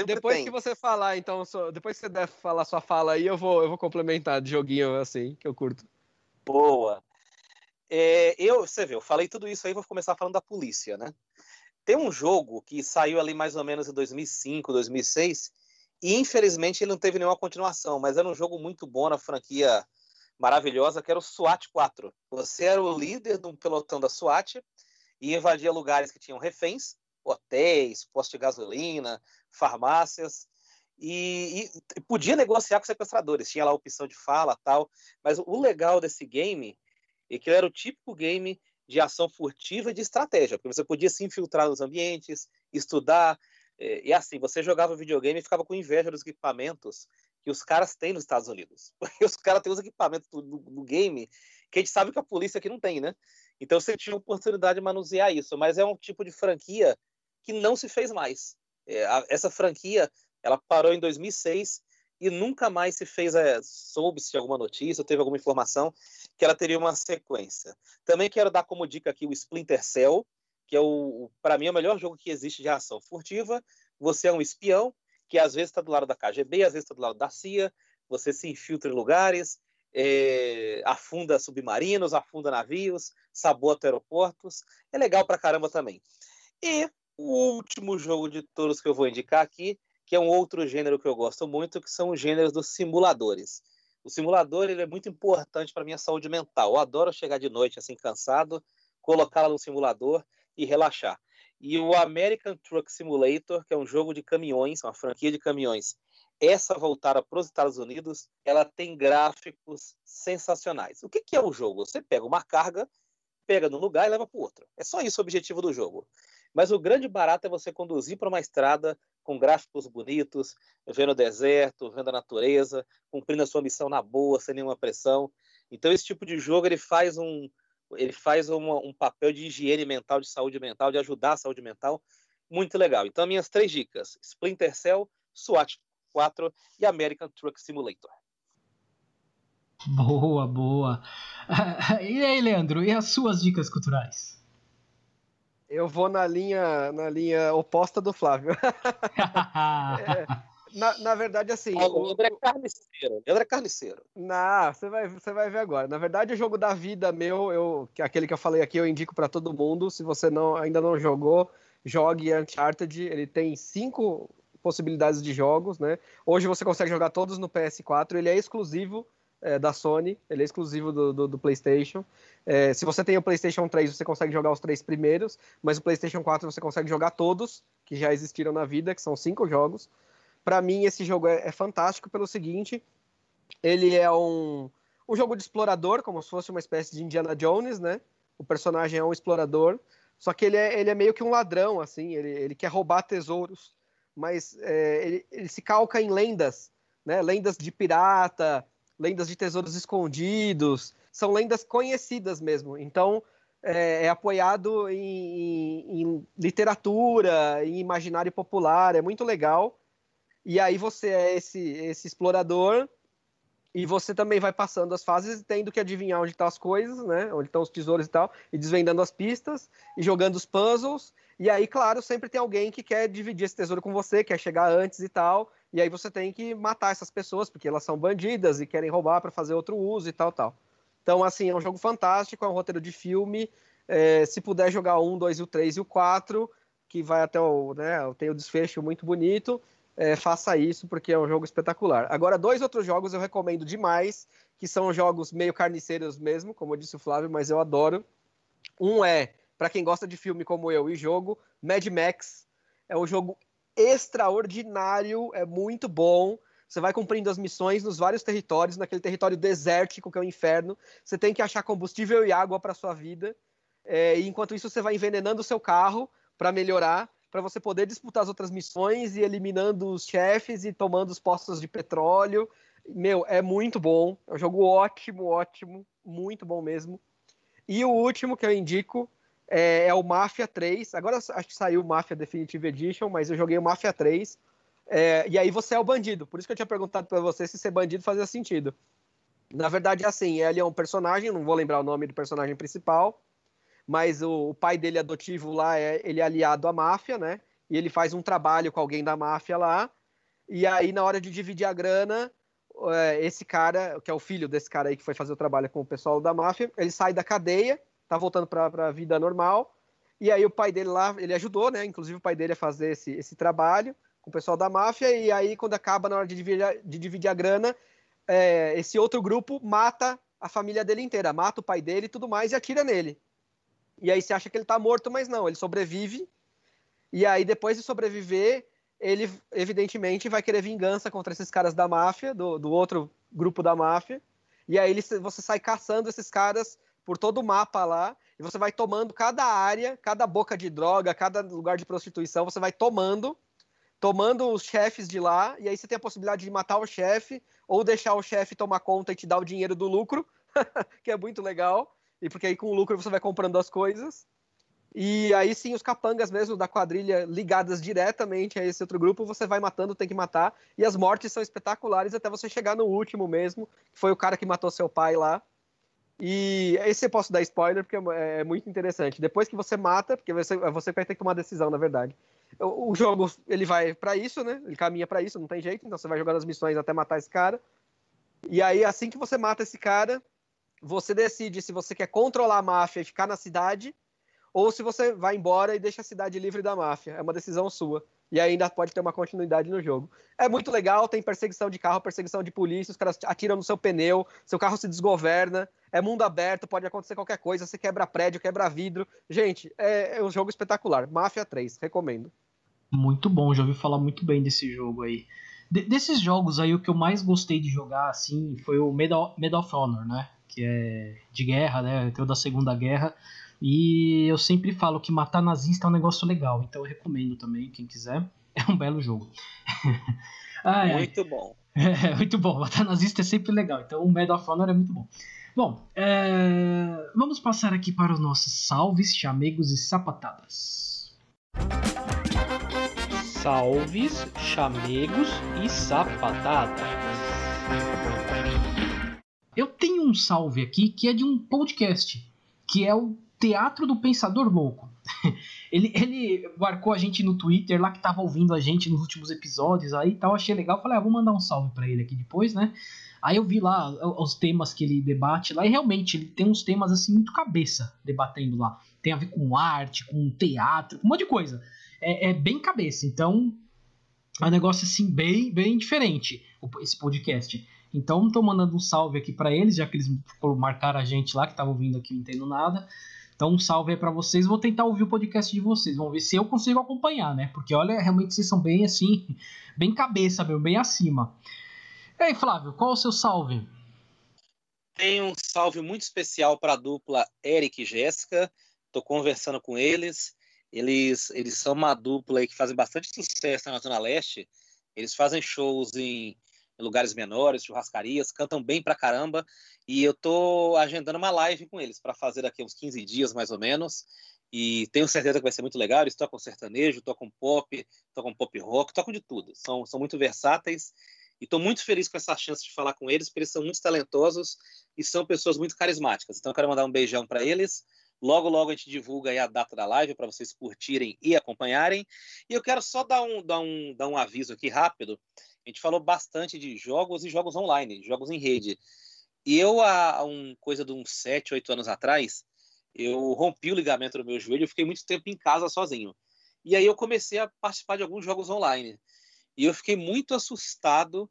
depois tem. que você falar, então, depois que você der falar sua fala aí, eu vou, eu vou complementar de joguinho assim, que eu curto. Boa. É, eu, você vê, eu falei tudo isso aí, vou começar falando da polícia, né? Tem um jogo que saiu ali mais ou menos em 2005, 2006, e infelizmente ele não teve nenhuma continuação, mas era um jogo muito bom na franquia maravilhosa, que era o SWAT 4. Você era o líder de um pelotão da SWAT e invadia lugares que tinham reféns, hotéis, postos de gasolina, farmácias, e, e, podia negociar com sequestradores, tinha lá opção de fala tal, mas o legal desse game é que ele era o típico game de ação furtiva e de estratégia, porque você podia se infiltrar nos ambientes, estudar, e, é, e assim, você jogava videogame e ficava com inveja dos equipamentos que os caras têm nos Estados Unidos. Porque os caras têm os equipamentos do, do, do, game que a gente sabe que a polícia aqui não tem, né? Então você tinha oportunidade de manusear isso, mas é um tipo de franquia que não se fez mais. É, a, essa franquia, ela parou em 2006 e nunca mais se fez, é, soube-se alguma notícia, teve alguma informação que ela teria uma sequência. Também quero dar como dica aqui o Splinter Cell, que é o, para mim, é o melhor jogo que existe de ação furtiva. Você é um espião que às vezes está do lado da KGB, às vezes está do lado da CIA. Você se infiltra em lugares, é, afunda submarinos, afunda navios, sabota aeroportos. É legal pra caramba também. E o último jogo de todos que eu vou indicar aqui, que é um outro gênero que eu gosto muito, que são os gêneros dos simuladores. O simulador ele é muito importante para minha saúde mental. Eu adoro chegar de noite assim cansado, colocá-la no simulador e relaxar. E o American Truck Simulator, que é um jogo de caminhões, uma franquia de caminhões, essa voltada para os Estados Unidos, ela tem gráficos sensacionais. O que, que é o jogo? Você pega uma carga, pega num lugar e leva para o outro. É só isso o objetivo do jogo. Mas o grande barato é você conduzir para uma estrada com gráficos bonitos, vendo o deserto, vendo a natureza, cumprindo a sua missão na boa, sem nenhuma pressão. Então esse tipo de jogo ele faz um, ele faz uma, um papel de higiene mental, de saúde mental, de ajudar a saúde mental, muito legal. Então, minhas três dicas: Splinter Cell, SWAT 4 e American Truck Simulator. Boa, boa. E aí, Leandro, e as suas dicas culturais? Eu vou na linha, na linha oposta do Flávio. é na, na verdade, assim. o Leandro é carniceiro. Leandro é carniceiro. você vai, você vai ver agora. Na verdade, o jogo da vida meu, eu, é aquele que eu falei aqui, eu indico para todo mundo. Se você não, ainda não jogou, jogue Uncharted. Ele tem cinco possibilidades de jogos, né? Hoje você consegue jogar todos no PS4. Ele é exclusivo é, da Sony, ele é exclusivo do, do, do PlayStation. É, se você tem o PlayStation 3, você consegue jogar os três primeiros, mas o PlayStation 4 você consegue jogar todos que já existiram na vida, que são cinco jogos. Para mim, esse jogo é, é, fantástico pelo seguinte: ele é um, um jogo de explorador, como se fosse uma espécie de Indiana Jones, né? O personagem é um explorador, só que ele é, ele é meio que um ladrão, assim, ele, ele quer roubar tesouros, mas é, ele, ele se calca em lendas, né? Lendas de pirata, lendas de tesouros escondidos, são lendas conhecidas mesmo. Então, é, é, apoiado em, em, em, literatura, em imaginário popular, é muito legal. E aí você é esse, esse explorador e você também vai passando as fases tendo que adivinhar onde estão tá as coisas, né? Onde estão os tesouros e tal, e desvendando as pistas e jogando os puzzles. E aí, claro, sempre tem alguém que quer dividir esse tesouro com você, quer chegar antes e tal. E aí você tem que matar essas pessoas porque elas são bandidas e querem roubar para fazer outro uso e tal, tal. Então, assim, é um jogo fantástico, é um roteiro de filme. É, se puder jogar um, dois, o três e o quatro, que vai até o, né? Tem o desfecho muito bonito é, faça isso, porque é um jogo espetacular. Agora, dois outros jogos eu recomendo demais, que são jogos meio carniceiros mesmo, como disse o Flávio, mas eu adoro. Um é, para quem gosta de filme como eu e jogo, Mad Max. É um jogo extraordinário, é muito bom. Você vai cumprindo as missões nos vários territórios, naquele território desértico que é o inferno. Você tem que achar combustível e água para sua vida. É, e enquanto isso, você vai envenenando o seu carro para melhorar para você poder disputar as outras missões e eliminando os chefes e tomando os postos de petróleo. Meu, é muito bom. É um jogo ótimo, ótimo, muito bom mesmo. E o último que eu indico é, é o Mafia 3. Agora acho que saiu o Mafia Definitive Edition, mas eu joguei o Mafia 3. É, e aí você é o bandido. Por isso que eu tinha perguntado para você se ser bandido fazia sentido. Na verdade, é assim, ele é um personagem, não vou lembrar o nome do personagem principal, mas o, o pai dele adotivo lá, é, ele é aliado à máfia, né? E ele faz um trabalho com alguém da máfia lá, e aí na hora de dividir a grana, é, esse cara, que é o filho desse cara aí que foi fazer o trabalho com o pessoal da máfia, ele sai da cadeia, tá voltando pra, pra vida normal, e aí o pai dele lá, ele ajudou, né? Inclusive o pai dele a fazer esse, esse trabalho com o pessoal da máfia, e aí quando acaba na hora de dividir, de dividir a grana, é, esse outro grupo mata a família dele inteira, mata o pai dele e tudo mais e atira nele. E aí você acha que ele está morto, mas não, ele sobrevive. E aí, depois de sobreviver, ele evidentemente vai querer vingança contra esses caras da máfia, do, do outro grupo da máfia. E aí ele, você sai caçando esses caras por todo o mapa lá. E você vai tomando cada área, cada boca de droga, cada lugar de prostituição, você vai tomando, tomando os chefes de lá, e aí você tem a possibilidade de matar o chefe, ou deixar o chefe tomar conta e te dar o dinheiro do lucro, que é muito legal. E porque aí com o lucro você vai comprando as coisas. E aí sim, os capangas mesmo da quadrilha ligadas diretamente a esse outro grupo, você vai matando, tem que matar. E as mortes são espetaculares até você chegar no último mesmo, que foi o cara que matou seu pai lá. E esse eu posso dar spoiler, porque é, é muito interessante. Depois que você mata, porque você, você vai ter que tomar decisão, na verdade. O, jogo, ele vai para isso, né? Ele caminha para isso, não tem jeito. Então você vai jogando as missões até matar esse cara. E aí, assim que você mata esse cara, você decide se você quer controlar a máfia e ficar na cidade, ou se você vai embora e deixa a cidade livre da máfia. É uma decisão sua. E ainda pode ter uma continuidade no jogo. É muito legal, tem perseguição de carro, perseguição de polícia, os caras atiram no seu pneu, seu carro se desgoverna, é mundo aberto, pode acontecer qualquer coisa, você quebra prédio, quebra vidro. Gente, é, é um jogo espetacular. Máfia 3, recomendo. Muito bom, já ouvi falar muito bem desse jogo aí. De, desses jogos aí, o que eu mais gostei de jogar, assim, foi o Medal, Medal of Honor, né? que é de guerra, né? Teu da Segunda Guerra. E eu sempre falo que matar nazista é um negócio legal, então eu recomendo também, quem quiser. É um belo jogo. ah, é. Muito bom. É, muito bom. Matar nazista é sempre legal, então o Medal of Honor é muito bom. Bom, é... vamos passar aqui para os nossos salves, chamegos e sapatadas. Salves, chamegos e sapatadas. Eu tenho um salve aqui que é de um podcast, que é o Teatro do Pensador Louco. ele, ele marcou a gente no Twitter lá que tava ouvindo a gente nos últimos episódios aí tal. Achei legal. Falei, ah, vou mandar um salve para ele aqui depois, né? Aí eu vi lá os temas que ele debate lá e realmente ele tem uns temas assim muito cabeça debatendo lá. Tem a ver com arte, com teatro, um monte de coisa. É, é bem cabeça. Então é um negócio assim bem, bem diferente esse podcast. Então, estou mandando um salve aqui para eles, já que eles marcaram a gente lá, que estavam ouvindo aqui, não entendo nada. Então, um salve aí para vocês. Vou tentar ouvir o podcast de vocês. Vamos ver se eu consigo acompanhar, né? Porque olha, realmente vocês são bem assim, bem cabeça mesmo, bem acima. E aí, Flávio, qual o seu salve? Tenho um salve muito especial para a dupla Eric e Jéssica. Estou conversando com eles. Eles, eles são uma dupla que fazem bastante sucesso na Zona Leste. Eles fazem shows em em lugares menores, churrascarias, cantam bem pra caramba. E eu tô agendando uma live com eles para fazer daqui uns 15 dias, mais ou menos. E tenho certeza que vai ser muito legal. Eles tocam sertanejo, tocam pop, tocam pop rock, tocam de tudo. São, são muito versáteis. E estou muito feliz com essa chance de falar com eles, porque eles são muito talentosos e são pessoas muito carismáticas. Então, eu quero mandar um beijão para eles. Logo, logo a gente divulga a data da live para vocês curtirem e acompanharem. E eu quero só dar um, dar, um, dar um aviso aqui rápido, a gente falou bastante de jogos e jogos online, jogos em rede. E eu, há um, coisa de uns 7, 8 anos atrás, eu rompi o ligamento do meu joelho e fiquei muito tempo em casa sozinho. E aí eu comecei a participar de alguns jogos online. E eu fiquei muito assustado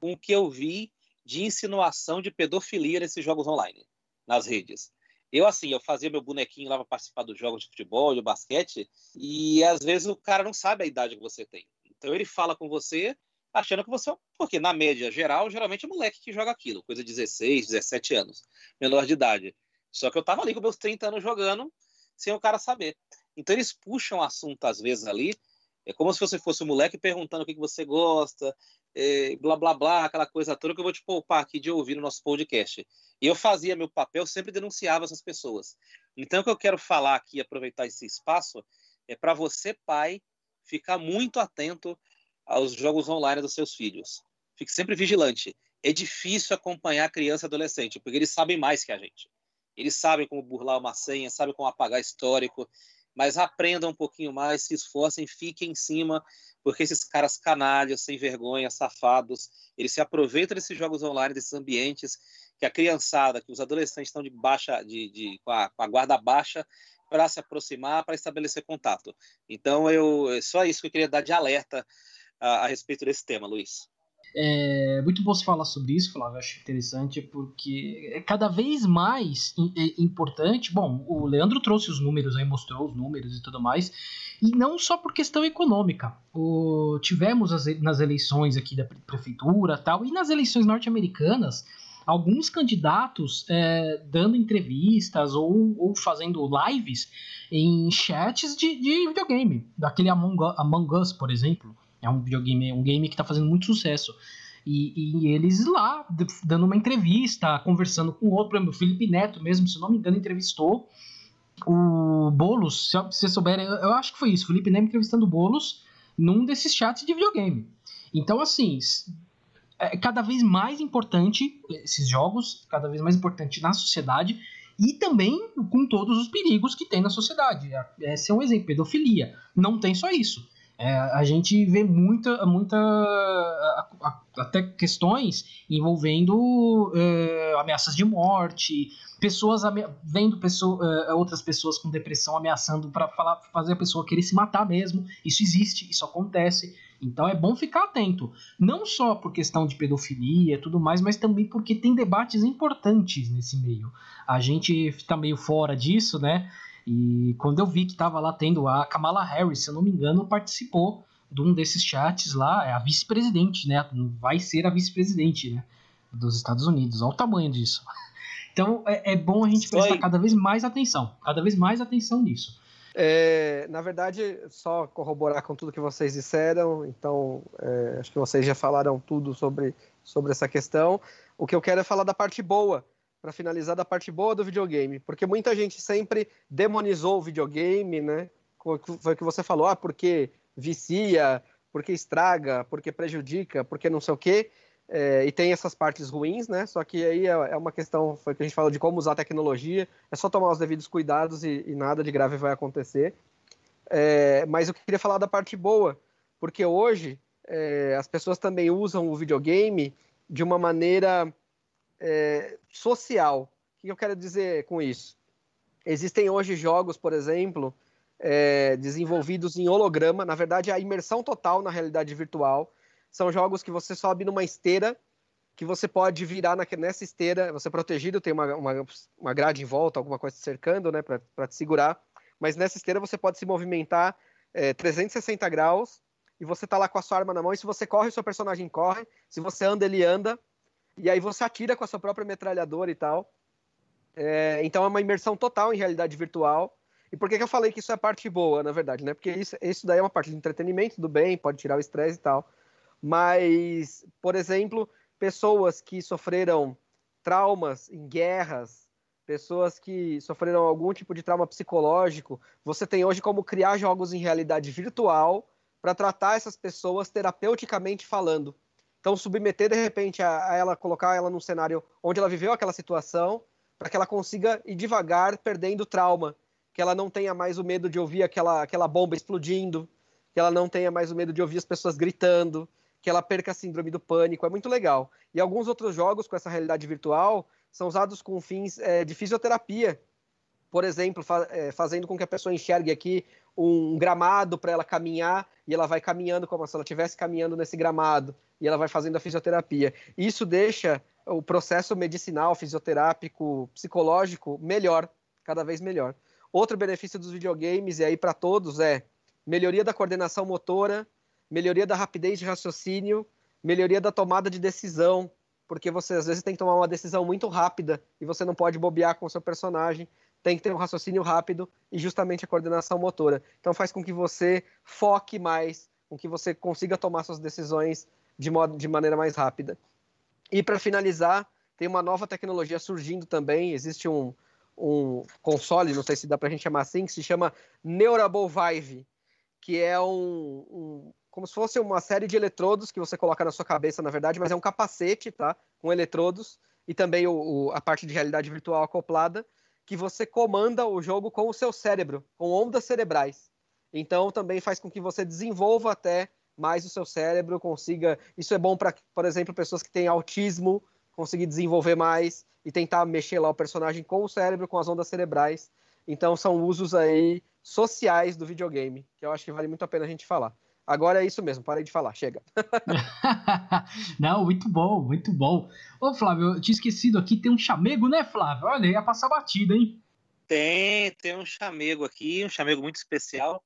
com o que eu vi de insinuação de pedofilia nesses jogos online, nas redes. Eu, assim, eu fazia meu bonequinho lá para participar dos jogos de futebol, de basquete, e às vezes o cara não sabe a idade que você tem. Então ele fala com você achando que você. É porque na média geral, geralmente é moleque que joga aquilo, coisa de 16, 17 anos, menor de idade. Só que eu tava ali com meus 30 anos jogando, sem o cara saber. Então eles puxam assunto às vezes ali, é como se você fosse um moleque perguntando o que, que você gosta, é, blá blá blá, aquela coisa toda que eu vou te poupar aqui de ouvir no nosso podcast. E eu fazia meu papel, sempre denunciava essas pessoas. Então o que eu quero falar aqui, aproveitar esse espaço, é para você, pai, ficar muito atento aos jogos online dos seus filhos. Fique sempre vigilante. É difícil acompanhar criança e adolescente, porque eles sabem mais que a gente. Eles sabem como burlar uma senha, sabem como apagar histórico, mas aprendam um pouquinho mais, se esforcem, fiquem em cima, porque esses caras canalhas, sem vergonha, safados, eles se aproveitam desses jogos online, desses ambientes que a criançada, que os adolescentes estão de baixa, de, de com, a, com a guarda baixa, para se aproximar, para estabelecer contato. Então, eu é só isso que eu queria dar de alerta a, a respeito desse tema, Luiz? É muito bom se falar sobre isso, Flávio. Acho interessante porque é cada vez mais é, importante. Bom, o Leandro trouxe os números aí, mostrou os números e tudo mais. E não só por questão econômica. O, tivemos as, nas eleições aqui da prefeitura tal, e nas eleições norte-americanas, alguns candidatos é, dando entrevistas ou, ou, fazendo lives em chats de, de videogame. Daquele Among, Among Us, por exemplo é um videogame, um game que está fazendo muito sucesso. E, e, eles lá, dando uma entrevista, conversando com outro, o Felipe Neto mesmo, se não me engano, entrevistou o Boulos, se você souber, eu acho que foi isso, Felipe Neto entrevistando o Boulos num desses chats de videogame. Então, assim, é cada vez mais importante esses jogos, cada vez mais importante na sociedade e também com todos os perigos que tem na sociedade. É, esse é um exemplo, pedofilia. Não tem só isso é, a gente vê muita, muita a, a, até questões envolvendo é, ameaças de morte, pessoas vendo pessoa, é, outras pessoas com depressão ameaçando para fazer a pessoa querer se matar mesmo. Isso existe, isso acontece. Então é bom ficar atento, não só por questão de pedofilia e tudo mais, mas também porque tem debates importantes nesse meio. A gente está meio fora disso, né? E quando eu vi que estava lá tendo a Kamala Harris, se eu não me engano, participou de um desses chats lá, é a vice-presidente, né? Vai ser a vice-presidente né? dos Estados Unidos. Olha o tamanho disso. Então é, é bom a gente prestar cada vez mais atenção, cada vez mais atenção nisso. É, na verdade, só corroborar com tudo que vocês disseram, então é, acho que vocês já falaram tudo sobre, sobre essa questão. O que eu quero é falar da parte boa para finalizar da parte boa do videogame, porque muita gente sempre demonizou o videogame, né? Foi o que você falou, ah, porque vicia, porque estraga, porque prejudica, porque não sei o quê. É, e tem essas partes ruins, né? Só que aí é, é uma questão, foi que a gente falou de como usar a tecnologia, é só tomar os devidos cuidados e, e nada de grave vai acontecer. É, mas eu queria falar da parte boa, porque hoje é, as pessoas também usam o videogame de uma maneira é, social. O que eu quero dizer com isso? Existem hoje jogos, por exemplo, é, desenvolvidos em holograma, na verdade, é a imersão total na realidade virtual. São jogos que você sobe numa esteira, que você pode virar na, nessa esteira, você é protegido, tem uma, uma, uma grade em volta, alguma coisa te cercando, né, para te segurar. Mas nessa esteira você pode se movimentar é, 360 graus e você tá lá com a sua arma na mão. E se você corre, o seu personagem corre. Se você anda, ele anda e aí você atira com a sua própria metralhadora e tal. É, então é uma imersão total em realidade virtual. E por que, que eu falei que isso é a parte boa, na verdade, né? Porque isso, isso daí é uma parte de entretenimento, do bem, pode tirar o estresse e tal. Mas, por exemplo, pessoas que sofreram traumas em guerras, pessoas que sofreram algum tipo de trauma psicológico, você tem hoje como criar jogos em realidade virtual para tratar essas pessoas terapeuticamente falando. Então, submeter, de repente, a, a ela, colocar ela num cenário onde ela viveu aquela situação, para que ela consiga ir devagar, perdendo trauma, que ela não tenha mais o medo de ouvir aquela, aquela bomba explodindo, que ela não tenha mais o medo de ouvir as pessoas gritando, que ela perca a síndrome do pânico. É muito legal. E alguns outros jogos com essa realidade virtual são usados com fins é, de fisioterapia. Por exemplo, fa é, fazendo com que a pessoa enxergue aqui um gramado para ela caminhar e ela vai caminhando como se ela estivesse caminhando nesse gramado e ela vai fazendo a fisioterapia. Isso deixa o processo medicinal, fisioterápico, psicológico melhor, cada vez melhor. Outro benefício dos videogames, e aí para todos, é melhoria da coordenação motora, melhoria da rapidez de raciocínio, melhoria da tomada de decisão, porque você às vezes tem que tomar uma decisão muito rápida e você não pode bobear com o seu personagem tem que ter um raciocínio rápido e justamente a coordenação motora. Então faz com que você foque mais, com que você consiga tomar suas decisões de, modo, de maneira mais rápida. E para finalizar, tem uma nova tecnologia surgindo também, existe um, um console, não sei se dá para a gente chamar assim, que se chama Neurable Vive, que é um, um, como se fosse uma série de eletrodos que você coloca na sua cabeça, na verdade, mas é um capacete, tá? Com eletrodos e também o, o, a parte de realidade virtual acoplada, que você comanda o jogo com o seu cérebro, com ondas cerebrais. Então também faz com que você desenvolva até mais o seu cérebro, consiga. Isso é bom para, por exemplo, pessoas que têm autismo, conseguir desenvolver mais e tentar mexer lá o personagem com o cérebro, com as ondas cerebrais. Então são usos aí sociais do videogame, que eu acho que vale muito a pena a gente falar. Agora é isso mesmo, parei de falar, chega. Não, muito bom, muito bom. Ô, Flávio, eu tinha esquecido aqui, tem um chamego, né, Flávio? Olha, ia passar batida, hein? Tem, tem um chamego aqui, um chamego muito especial.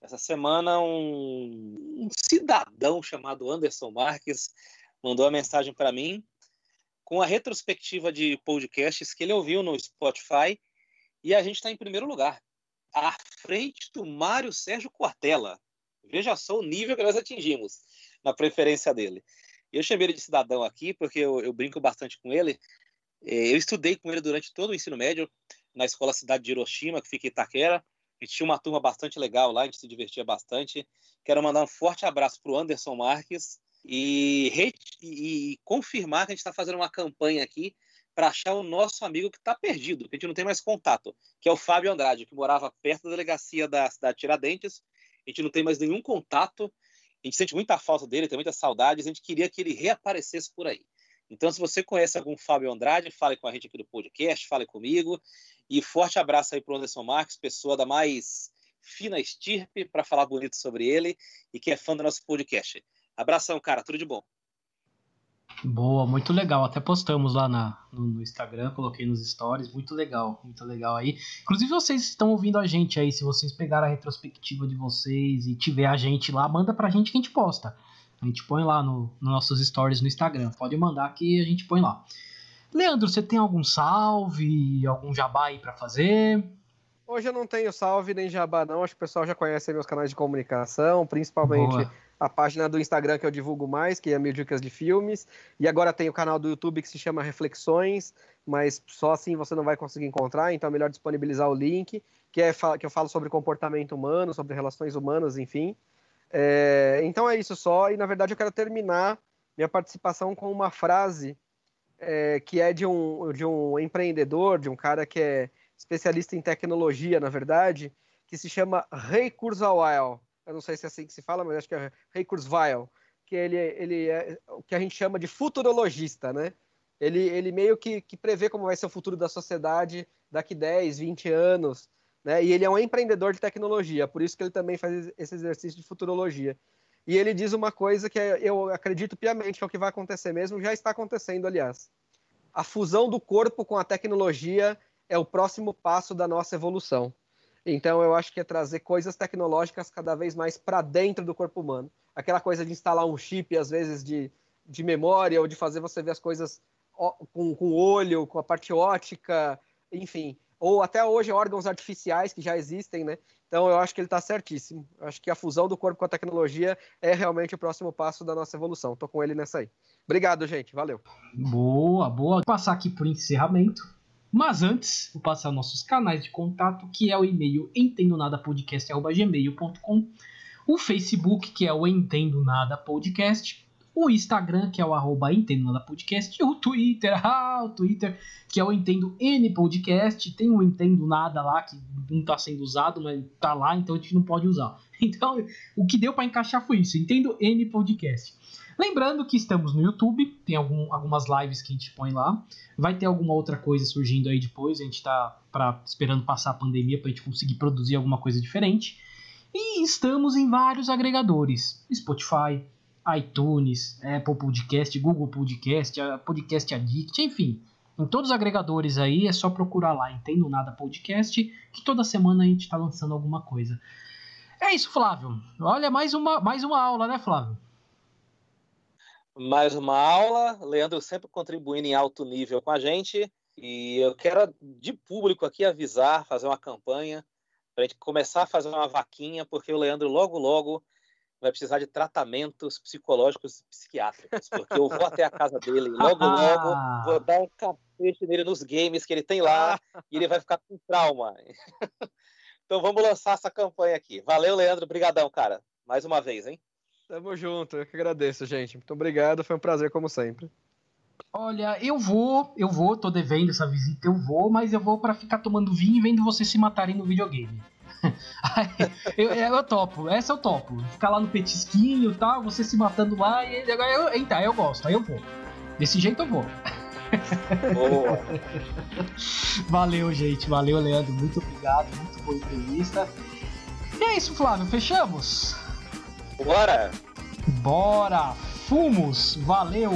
Essa semana, um, um cidadão chamado Anderson Marques mandou uma mensagem para mim com a retrospectiva de podcasts que ele ouviu no Spotify e a gente está em primeiro lugar, à frente do Mário Sérgio Cortella. Veja só o nível que nós atingimos na preferência dele. Eu chamei ele de cidadão aqui porque eu, eu brinco bastante com ele. É, eu estudei com ele durante todo o ensino médio na escola Cidade de Hiroshima, que fica em Itaquera. A gente tinha uma turma bastante legal lá, a gente se divertia bastante. Quero mandar um forte abraço para o Anderson Marques e, e confirmar que a gente está fazendo uma campanha aqui para achar o nosso amigo que está perdido, que a gente não tem mais contato, que é o Fábio Andrade, que morava perto da delegacia da cidade de Tiradentes a gente não tem mais nenhum contato, a gente sente muita falta dele, tem muita saudade, a gente queria que ele reaparecesse por aí. Então, se você conhece algum Fábio Andrade, fale com a gente aqui do podcast, fale comigo. E forte abraço aí para o Anderson Marques, pessoa da mais fina estirpe, para falar bonito sobre ele e que é fã do nosso podcast. Abração, cara, tudo de bom. Boa, muito legal. Até postamos lá na, no, no, Instagram, coloquei nos stories. Muito legal, muito legal aí. Inclusive, vocês estão ouvindo a gente aí. Se vocês pegaram a retrospectiva de vocês e tiver a gente lá, manda pra gente que a gente posta. A gente põe lá nos no nossos stories no Instagram. Pode mandar que a gente põe lá. Leandro, você tem algum salve, algum jabá aí pra fazer? Hoje eu não tenho salve nem jabá, não. Acho que o pessoal já conhece meus canais de comunicação, principalmente. Boa a página do Instagram que eu divulgo mais, que é Mil Dicas de Filmes, e agora tem o canal do YouTube que se chama Reflexões, mas só assim você não vai conseguir encontrar, então é melhor disponibilizar o link, que, é, que eu falo sobre comportamento humano, sobre relações humanas, enfim. É, então é isso só, e na verdade eu quero terminar minha participação com uma frase é, que é de um, de um empreendedor, de um cara que é especialista em tecnologia, na verdade, que se chama Ray Kurzweil eu não sei se é assim que se fala, mas acho que é Kurzweil, que ele, ele é o que a gente chama de futurologista, né? Ele, ele meio que, que prevê como vai ser o futuro da sociedade daqui 10, 20 anos, né? E ele é um empreendedor de tecnologia, por isso que ele também faz esse exercício de futurologia. E ele diz uma coisa que eu acredito piamente que é o que vai acontecer mesmo, já está acontecendo, aliás. A fusão do corpo com a tecnologia é o próximo passo da nossa evolução. Então eu acho que é trazer coisas tecnológicas cada vez mais para dentro do corpo humano. Aquela coisa de instalar um chip, às vezes, de, de memória, ou de fazer você ver as coisas com, com o olho, com a parte ótica, enfim. Ou até hoje órgãos artificiais que já existem, né? Então eu acho que ele está certíssimo. Eu acho que a fusão do corpo com a tecnologia é realmente o próximo passo da nossa evolução. Estou com ele nessa aí. Obrigado, gente. Valeu. Boa, boa. Vou passar aqui por encerramento. Mas antes, vou passar nossos canais de contato, que é o e-mail entendonadapodcast.gmail.com, o Facebook, que é o Entendo Nada Podcast, o Instagram, que é o arroba Entendo Nada Podcast, e o Twitter, ah, o Twitter, que é o Entendo N Podcast, tem o Entendo Nada lá, que não está sendo usado, mas está lá, então a gente não pode usar. Então, o que deu para encaixar foi isso, Entendo N Podcast. Lembrando que estamos no YouTube, tem algum, algumas lives que a gente põe lá. Vai ter alguma outra coisa surgindo aí depois, a gente está esperando passar a pandemia para a gente conseguir produzir alguma coisa diferente. E estamos em vários agregadores: Spotify, iTunes, Apple Podcast, Google Podcast, Podcast Addict, enfim. Em todos os agregadores aí é só procurar lá Entendo Nada Podcast, que toda semana a gente está lançando alguma coisa. É isso, Flávio. Olha, mais uma, mais uma aula, né, Flávio? mais uma aula. Leandro sempre contribuindo em alto nível com a gente. E eu quero, de público aqui, avisar, fazer uma campanha, para a gente começar a fazer uma vaquinha, porque o Leandro logo, logo vai precisar de tratamentos psicológicos psiquiátricos, porque eu vou até a casa dele logo, logo, ah. vou dar um capricho nele nos games que ele tem lá e ele vai ficar com trauma. então vamos lançar essa campanha aqui. Valeu, Leandro, obrigadão, cara. Mais uma vez, hein? Tamo junto, eu que agradeço, gente. Muito obrigado, foi um prazer como sempre. Olha, eu vou, eu vou, tô devendo essa visita, eu vou, mas eu vou para ficar tomando vinho e vendo vocês se matarem no videogame. eu, é, eu, topo, essa eu topo. Ficar lá no petisquinho e tal, você se matando lá, e agora eu, eita, eu gosto, aí eu vou. Desse jeito eu vou. Boa. valeu, gente, valeu, Leandro, muito obrigado, muito boa entrevista. E é isso, Flávio, fechamos? Bora! Bora! Fumos! Valeu!